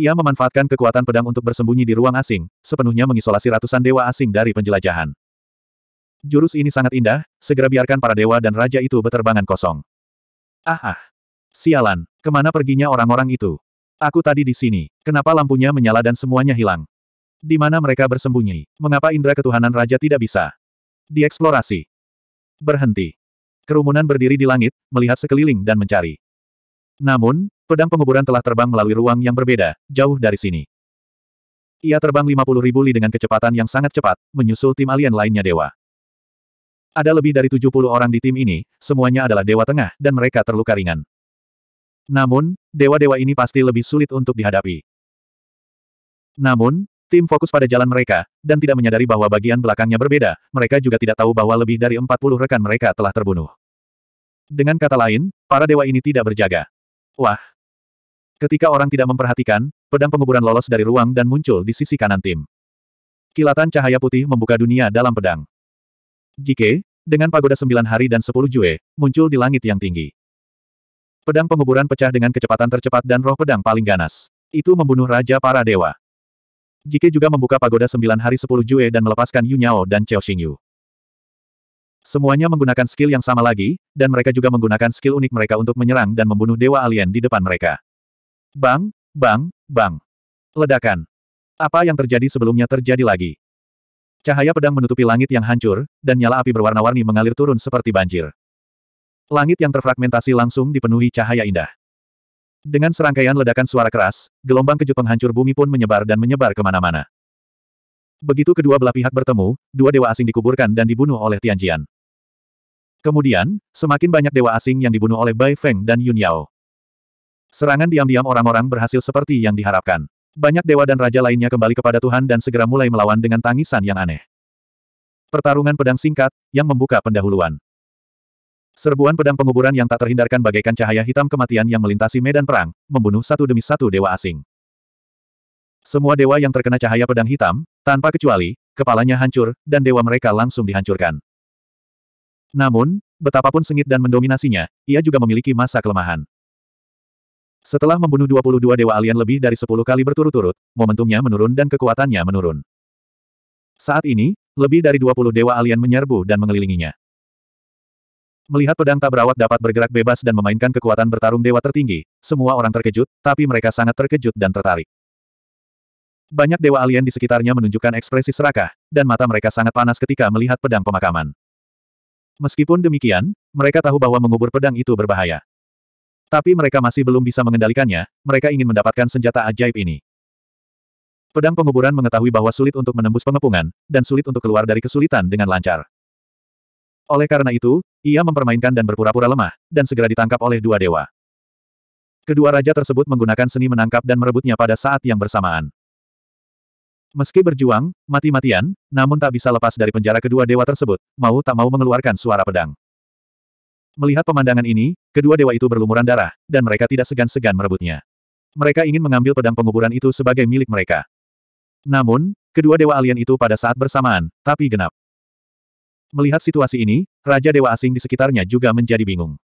Speaker 1: Ia memanfaatkan kekuatan pedang untuk bersembunyi di ruang asing, sepenuhnya mengisolasi ratusan dewa asing dari penjelajahan. Jurus ini sangat indah, segera biarkan para dewa dan raja itu beterbangan kosong. Ah Sialan, kemana perginya orang-orang itu? Aku tadi di sini, kenapa lampunya menyala dan semuanya hilang? Di mana mereka bersembunyi? Mengapa indera ketuhanan raja tidak bisa? Dieksplorasi. Berhenti. Kerumunan berdiri di langit, melihat sekeliling dan mencari. Namun, pedang penguburan telah terbang melalui ruang yang berbeda, jauh dari sini. Ia terbang ribu li dengan kecepatan yang sangat cepat, menyusul tim alien lainnya dewa. Ada lebih dari 70 orang di tim ini, semuanya adalah Dewa Tengah, dan mereka terluka ringan. Namun, dewa-dewa ini pasti lebih sulit untuk dihadapi. Namun, tim fokus pada jalan mereka, dan tidak menyadari bahwa bagian belakangnya berbeda, mereka juga tidak tahu bahwa lebih dari 40 rekan mereka telah terbunuh. Dengan kata lain, para dewa ini tidak berjaga. Wah! Ketika orang tidak memperhatikan, pedang penguburan lolos dari ruang dan muncul di sisi kanan tim. Kilatan cahaya putih membuka dunia dalam pedang. Jike, dengan pagoda sembilan hari dan sepuluh jue, muncul di langit yang tinggi. Pedang penguburan pecah dengan kecepatan tercepat dan roh pedang paling ganas. Itu membunuh Raja para Dewa. Jike juga membuka pagoda sembilan hari sepuluh jue dan melepaskan Yu Nyao dan Chao Xingyu. Semuanya menggunakan skill yang sama lagi, dan mereka juga menggunakan skill unik mereka untuk menyerang dan membunuh dewa alien di depan mereka. Bang, bang, bang. Ledakan. Apa yang terjadi sebelumnya terjadi lagi. Cahaya pedang menutupi langit yang hancur, dan nyala api berwarna-warni mengalir turun seperti banjir. Langit yang terfragmentasi langsung dipenuhi cahaya indah. Dengan serangkaian ledakan suara keras, gelombang kejut penghancur bumi pun menyebar dan menyebar kemana-mana. Begitu kedua belah pihak bertemu, dua dewa asing dikuburkan dan dibunuh oleh Tianjian. Kemudian, semakin banyak dewa asing yang dibunuh oleh Bai Feng dan Yun Yao. Serangan diam-diam orang-orang berhasil seperti yang diharapkan. Banyak dewa dan raja lainnya kembali kepada Tuhan dan segera mulai melawan dengan tangisan yang aneh. Pertarungan pedang singkat, yang membuka pendahuluan. Serbuan pedang penguburan yang tak terhindarkan bagaikan cahaya hitam kematian yang melintasi medan perang, membunuh satu demi satu dewa asing. Semua dewa yang terkena cahaya pedang hitam, tanpa kecuali, kepalanya hancur, dan dewa mereka langsung dihancurkan. Namun, betapapun sengit dan mendominasinya, ia juga memiliki masa kelemahan. Setelah membunuh 22 dewa alien lebih dari 10 kali berturut-turut, momentumnya menurun dan kekuatannya menurun. Saat ini, lebih dari 20 dewa alien menyerbu dan mengelilinginya. Melihat pedang tak berawat dapat bergerak bebas dan memainkan kekuatan bertarung dewa tertinggi, semua orang terkejut, tapi mereka sangat terkejut dan tertarik. Banyak dewa alien di sekitarnya menunjukkan ekspresi serakah, dan mata mereka sangat panas ketika melihat pedang pemakaman. Meskipun demikian, mereka tahu bahwa mengubur pedang itu berbahaya. Tapi mereka masih belum bisa mengendalikannya, mereka ingin mendapatkan senjata ajaib ini. Pedang penguburan mengetahui bahwa sulit untuk menembus pengepungan, dan sulit untuk keluar dari kesulitan dengan lancar. Oleh karena itu, ia mempermainkan dan berpura-pura lemah, dan segera ditangkap oleh dua dewa. Kedua raja tersebut menggunakan seni menangkap dan merebutnya pada saat yang bersamaan. Meski berjuang, mati-matian, namun tak bisa lepas dari penjara kedua dewa tersebut, mau tak mau mengeluarkan suara pedang. Melihat pemandangan ini, kedua dewa itu berlumuran darah, dan mereka tidak segan-segan merebutnya. Mereka ingin mengambil pedang penguburan itu sebagai milik mereka. Namun, kedua dewa alien itu pada saat bersamaan, tapi genap. Melihat situasi ini, Raja Dewa Asing di sekitarnya juga menjadi bingung.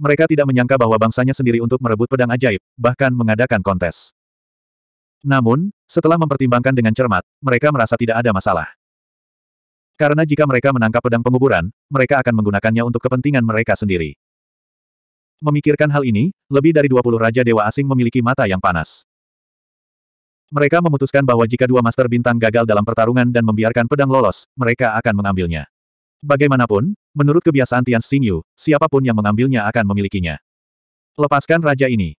Speaker 1: Mereka tidak menyangka bahwa bangsanya sendiri untuk merebut pedang ajaib, bahkan mengadakan kontes. Namun, setelah mempertimbangkan dengan cermat, mereka merasa tidak ada masalah. Karena jika mereka menangkap pedang penguburan, mereka akan menggunakannya untuk kepentingan mereka sendiri. Memikirkan hal ini, lebih dari 20 Raja Dewa asing memiliki mata yang panas. Mereka memutuskan bahwa jika dua Master Bintang gagal dalam pertarungan dan membiarkan pedang lolos, mereka akan mengambilnya. Bagaimanapun, menurut kebiasaan Tian Xingyu, siapapun yang mengambilnya akan memilikinya. Lepaskan Raja ini.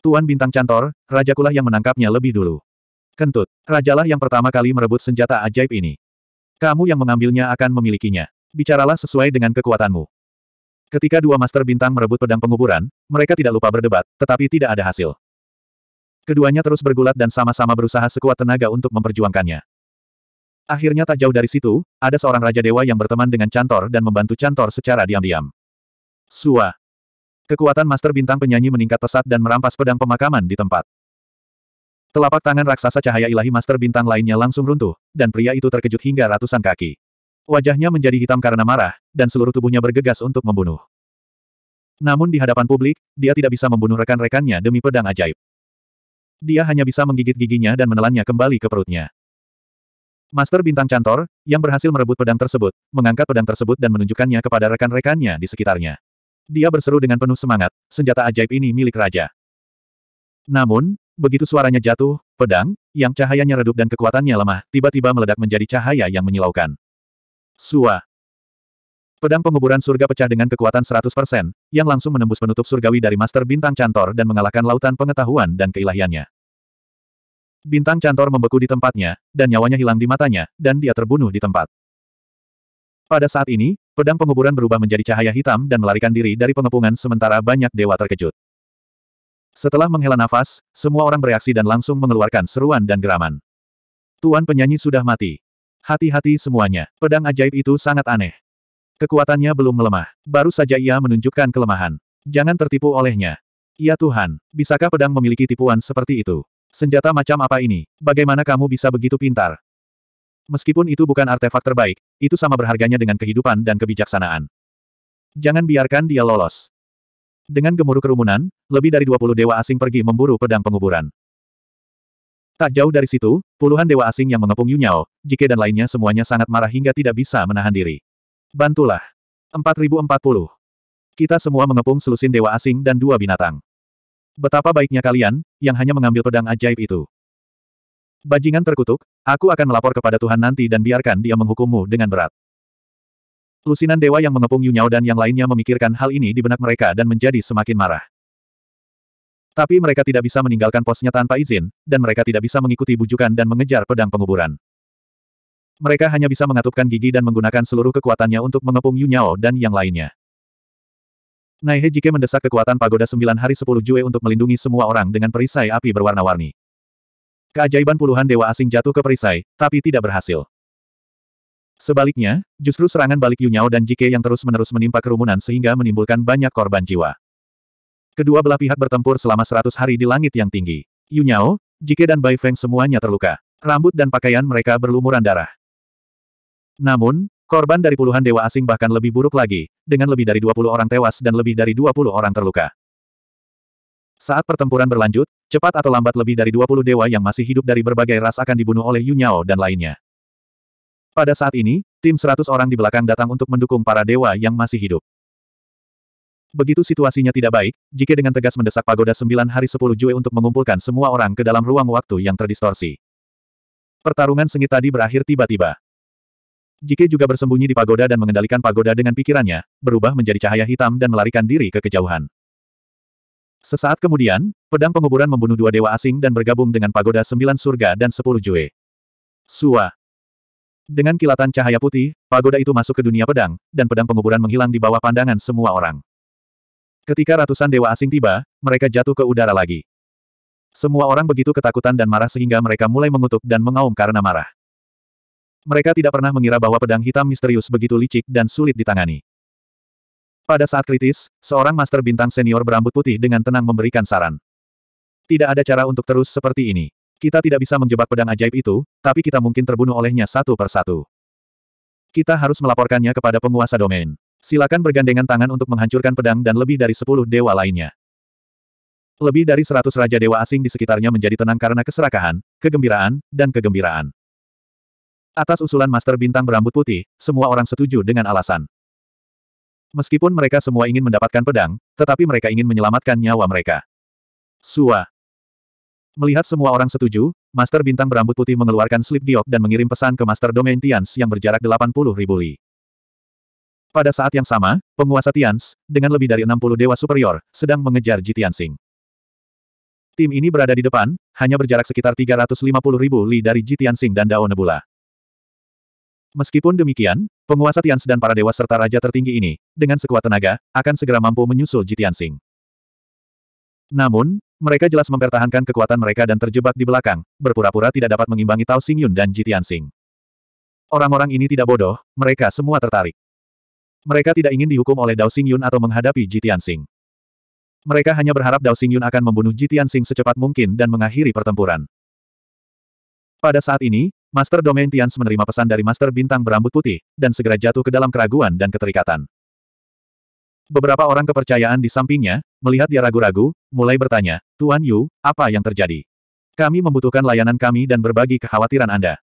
Speaker 1: Tuan Bintang Cantor, raja Kulah yang menangkapnya lebih dulu. Kentut, rajalah yang pertama kali merebut senjata ajaib ini. Kamu yang mengambilnya akan memilikinya. Bicaralah sesuai dengan kekuatanmu. Ketika dua master bintang merebut pedang penguburan, mereka tidak lupa berdebat, tetapi tidak ada hasil. Keduanya terus bergulat dan sama-sama berusaha sekuat tenaga untuk memperjuangkannya. Akhirnya tak jauh dari situ, ada seorang Raja Dewa yang berteman dengan Cantor dan membantu Cantor secara diam-diam. Sua. Kekuatan Master Bintang Penyanyi meningkat pesat dan merampas pedang pemakaman di tempat. Telapak tangan raksasa cahaya ilahi master bintang lainnya langsung runtuh, dan pria itu terkejut hingga ratusan kaki. Wajahnya menjadi hitam karena marah, dan seluruh tubuhnya bergegas untuk membunuh. Namun di hadapan publik, dia tidak bisa membunuh rekan-rekannya demi pedang ajaib. Dia hanya bisa menggigit giginya dan menelannya kembali ke perutnya. Master Bintang Cantor, yang berhasil merebut pedang tersebut, mengangkat pedang tersebut dan menunjukkannya kepada rekan-rekannya di sekitarnya. Dia berseru dengan penuh semangat, senjata ajaib ini milik raja. Namun, Begitu suaranya jatuh, pedang, yang cahayanya redup dan kekuatannya lemah, tiba-tiba meledak menjadi cahaya yang menyilaukan. Sua. Pedang penguburan surga pecah dengan kekuatan 100%, yang langsung menembus penutup surgawi dari Master Bintang Cantor dan mengalahkan lautan pengetahuan dan keilahiannya. Bintang Cantor membeku di tempatnya, dan nyawanya hilang di matanya, dan dia terbunuh di tempat. Pada saat ini, pedang penguburan berubah menjadi cahaya hitam dan melarikan diri dari pengepungan sementara banyak dewa terkejut. Setelah menghela nafas, semua orang bereaksi dan langsung mengeluarkan seruan dan geraman. Tuan penyanyi sudah mati. Hati-hati semuanya, pedang ajaib itu sangat aneh. Kekuatannya belum melemah, baru saja ia menunjukkan kelemahan. Jangan tertipu olehnya. Ya Tuhan, bisakah pedang memiliki tipuan seperti itu? Senjata macam apa ini? Bagaimana kamu bisa begitu pintar? Meskipun itu bukan artefak terbaik, itu sama berharganya dengan kehidupan dan kebijaksanaan. Jangan biarkan dia lolos. Dengan gemuruh kerumunan, lebih dari 20 dewa asing pergi memburu pedang penguburan. Tak jauh dari situ, puluhan dewa asing yang mengepung Yunyao, Jike dan lainnya semuanya sangat marah hingga tidak bisa menahan diri. Bantulah. 4040. Kita semua mengepung selusin dewa asing dan dua binatang. Betapa baiknya kalian, yang hanya mengambil pedang ajaib itu. Bajingan terkutuk, aku akan melapor kepada Tuhan nanti dan biarkan dia menghukummu dengan berat. Lusinan dewa yang mengepung Yunyao dan yang lainnya memikirkan hal ini di benak mereka dan menjadi semakin marah. Tapi mereka tidak bisa meninggalkan posnya tanpa izin, dan mereka tidak bisa mengikuti bujukan dan mengejar pedang penguburan. Mereka hanya bisa mengatupkan gigi dan menggunakan seluruh kekuatannya untuk mengepung Yunyao dan yang lainnya. Naihe Jike mendesak kekuatan pagoda sembilan hari sepuluh Jue untuk melindungi semua orang dengan perisai api berwarna-warni. Keajaiban puluhan dewa asing jatuh ke perisai, tapi tidak berhasil. Sebaliknya, justru serangan balik Yunyao dan Jike yang terus-menerus menimpa kerumunan sehingga menimbulkan banyak korban jiwa. Kedua belah pihak bertempur selama seratus hari di langit yang tinggi. Yunyao, Jike dan Bai Feng semuanya terluka. Rambut dan pakaian mereka berlumuran darah. Namun, korban dari puluhan dewa asing bahkan lebih buruk lagi, dengan lebih dari 20 orang tewas dan lebih dari 20 orang terluka. Saat pertempuran berlanjut, cepat atau lambat lebih dari 20 dewa yang masih hidup dari berbagai ras akan dibunuh oleh Yunyao dan lainnya. Pada saat ini, tim seratus orang di belakang datang untuk mendukung para dewa yang masih hidup. Begitu situasinya tidak baik, Jike dengan tegas mendesak pagoda sembilan hari sepuluh Jue untuk mengumpulkan semua orang ke dalam ruang waktu yang terdistorsi. Pertarungan sengit tadi berakhir tiba-tiba. Jike juga bersembunyi di pagoda dan mengendalikan pagoda dengan pikirannya, berubah menjadi cahaya hitam dan melarikan diri ke kejauhan. Sesaat kemudian, pedang penguburan membunuh dua dewa asing dan bergabung dengan pagoda sembilan surga dan sepuluh jue. Suah. Dengan kilatan cahaya putih, pagoda itu masuk ke dunia pedang, dan pedang penguburan menghilang di bawah pandangan semua orang. Ketika ratusan dewa asing tiba, mereka jatuh ke udara lagi. Semua orang begitu ketakutan dan marah sehingga mereka mulai mengutuk dan mengaum karena marah. Mereka tidak pernah mengira bahwa pedang hitam misterius begitu licik dan sulit ditangani. Pada saat kritis, seorang master bintang senior berambut putih dengan tenang memberikan saran. Tidak ada cara untuk terus seperti ini. Kita tidak bisa menjebak pedang ajaib itu, tapi kita mungkin terbunuh olehnya satu per satu. Kita harus melaporkannya kepada penguasa domain. Silakan bergandengan tangan untuk menghancurkan pedang dan lebih dari sepuluh dewa lainnya. Lebih dari seratus raja dewa asing di sekitarnya menjadi tenang karena keserakahan, kegembiraan, dan kegembiraan. Atas usulan Master Bintang berambut putih, semua orang setuju dengan alasan. Meskipun mereka semua ingin mendapatkan pedang, tetapi mereka ingin menyelamatkan nyawa mereka. Suah. Melihat semua orang setuju, Master Bintang berambut putih mengeluarkan slip giok dan mengirim pesan ke Master Domain Tians yang berjarak 80 ribu li. Pada saat yang sama, penguasa Tians, dengan lebih dari 60 dewa superior, sedang mengejar Jitiansing. Tim ini berada di depan, hanya berjarak sekitar 350 ribu li dari Jitiansing dan Dao Nebula. Meskipun demikian, penguasa Tians dan para dewa serta raja tertinggi ini, dengan sekuat tenaga, akan segera mampu menyusul Jitiansing. Namun, mereka jelas mempertahankan kekuatan mereka dan terjebak di belakang, berpura pura tidak dapat mengimbangi Tao Xingyun dan Jitian Orang-orang ini tidak bodoh, mereka semua tertarik. Mereka tidak ingin dihukum oleh Dao Xingyun atau menghadapi Jitian Mereka hanya berharap Dao Xingyun akan membunuh Jitian secepat mungkin dan mengakhiri pertempuran. Pada saat ini, Master Domain Tians menerima pesan dari Master Bintang Berambut Putih, dan segera jatuh ke dalam keraguan dan keterikatan. Beberapa orang kepercayaan di sampingnya, melihat dia ragu-ragu, mulai bertanya, Tuan Yu, apa yang terjadi? Kami membutuhkan layanan kami dan berbagi kekhawatiran Anda.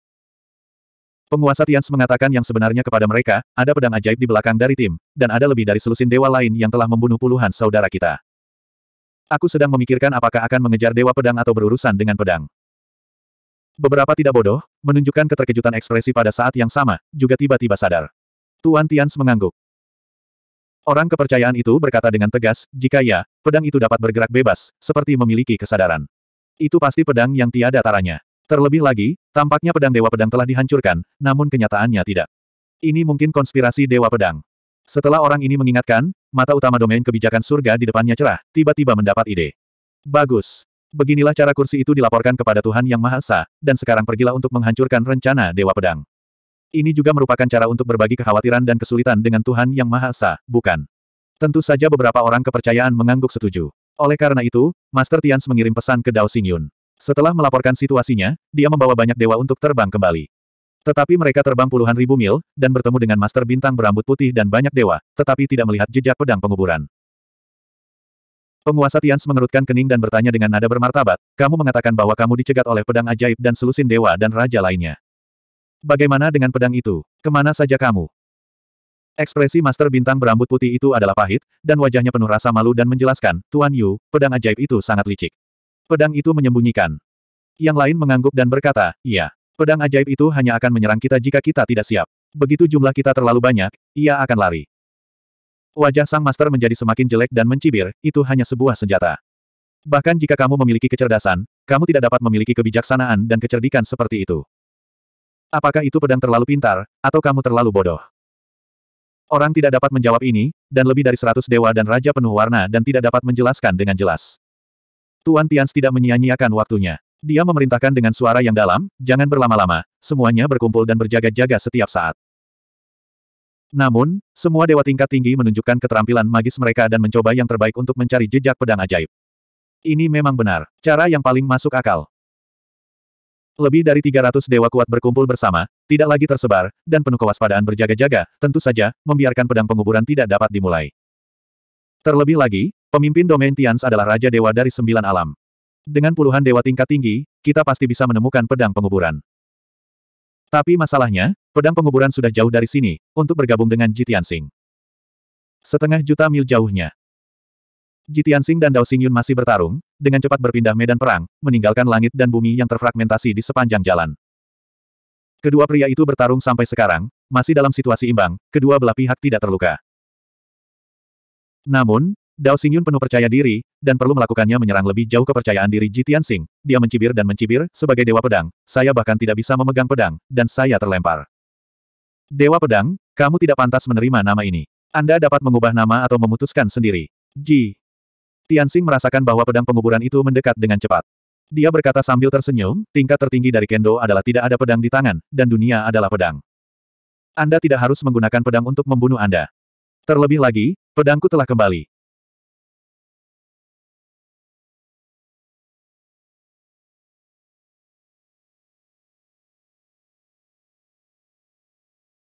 Speaker 1: Penguasa Tians mengatakan yang sebenarnya kepada mereka, ada pedang ajaib di belakang dari tim, dan ada lebih dari selusin dewa lain yang telah membunuh puluhan saudara kita. Aku sedang memikirkan apakah akan mengejar dewa pedang atau berurusan dengan pedang. Beberapa tidak bodoh, menunjukkan keterkejutan ekspresi pada saat yang sama, juga tiba-tiba sadar. Tuan Tians mengangguk. Orang kepercayaan itu berkata dengan tegas, jika ya, pedang itu dapat bergerak bebas, seperti memiliki kesadaran. Itu pasti pedang yang tiada taranya. Terlebih lagi, tampaknya pedang Dewa Pedang telah dihancurkan, namun kenyataannya tidak. Ini mungkin konspirasi Dewa Pedang. Setelah orang ini mengingatkan, mata utama domain kebijakan surga di depannya cerah, tiba-tiba mendapat ide. Bagus. Beginilah cara kursi itu dilaporkan kepada Tuhan Yang Maha Esa, dan sekarang pergilah untuk menghancurkan rencana Dewa Pedang. Ini juga merupakan cara untuk berbagi kekhawatiran dan kesulitan dengan Tuhan Yang Maha Esa, bukan? Tentu saja beberapa orang kepercayaan mengangguk setuju. Oleh karena itu, Master Tians mengirim pesan ke Dao Xingyun. Setelah melaporkan situasinya, dia membawa banyak dewa untuk terbang kembali. Tetapi mereka terbang puluhan ribu mil, dan bertemu dengan Master Bintang berambut putih dan banyak dewa, tetapi tidak melihat jejak pedang penguburan. Penguasa Tians mengerutkan kening dan bertanya dengan nada bermartabat, kamu mengatakan bahwa kamu dicegat oleh pedang ajaib dan selusin dewa dan raja lainnya. Bagaimana dengan pedang itu? Kemana saja kamu? Ekspresi Master Bintang berambut putih itu adalah pahit, dan wajahnya penuh rasa malu dan menjelaskan, Tuan Yu, pedang ajaib itu sangat licik. Pedang itu menyembunyikan. Yang lain mengangguk dan berkata, iya, pedang ajaib itu hanya akan menyerang kita jika kita tidak siap. Begitu jumlah kita terlalu banyak, ia akan lari. Wajah sang master menjadi semakin jelek dan mencibir, itu hanya sebuah senjata. Bahkan jika kamu memiliki kecerdasan, kamu tidak dapat memiliki kebijaksanaan dan kecerdikan seperti itu. Apakah itu pedang terlalu pintar, atau kamu terlalu bodoh? Orang tidak dapat menjawab ini, dan lebih dari seratus dewa dan raja penuh warna dan tidak dapat menjelaskan dengan jelas. Tuan Tians tidak menyia-nyiakan waktunya. Dia memerintahkan dengan suara yang dalam, jangan berlama-lama, semuanya berkumpul dan berjaga-jaga setiap saat. Namun, semua dewa tingkat tinggi menunjukkan keterampilan magis mereka dan mencoba yang terbaik untuk mencari jejak pedang ajaib. Ini memang benar, cara yang paling masuk akal. Lebih dari 300 dewa kuat berkumpul bersama, tidak lagi tersebar, dan penuh kewaspadaan berjaga-jaga, tentu saja, membiarkan pedang penguburan tidak dapat dimulai. Terlebih lagi, pemimpin domain Tians adalah Raja Dewa dari Sembilan Alam. Dengan puluhan dewa tingkat tinggi, kita pasti bisa menemukan pedang penguburan. Tapi masalahnya, pedang penguburan sudah jauh dari sini, untuk bergabung dengan Jitian Sing. Setengah juta mil jauhnya. Jitian Sing dan Dao Xingyun masih bertarung, dengan cepat berpindah medan perang, meninggalkan langit dan bumi yang terfragmentasi di sepanjang jalan. Kedua pria itu bertarung sampai sekarang, masih dalam situasi imbang, kedua belah pihak tidak terluka. Namun, Dao Xingyun penuh percaya diri, dan perlu melakukannya menyerang lebih jauh kepercayaan diri Ji Tianxing. Dia mencibir dan mencibir, sebagai Dewa Pedang, saya bahkan tidak bisa memegang pedang, dan saya terlempar. Dewa Pedang, kamu tidak pantas menerima nama ini. Anda dapat mengubah nama atau memutuskan sendiri. Ji Tianxing merasakan bahwa pedang penguburan itu mendekat dengan cepat. Dia berkata sambil tersenyum, tingkat tertinggi dari kendo adalah tidak ada pedang di tangan, dan dunia adalah pedang. Anda tidak harus menggunakan pedang untuk membunuh Anda. Terlebih lagi, pedangku telah kembali.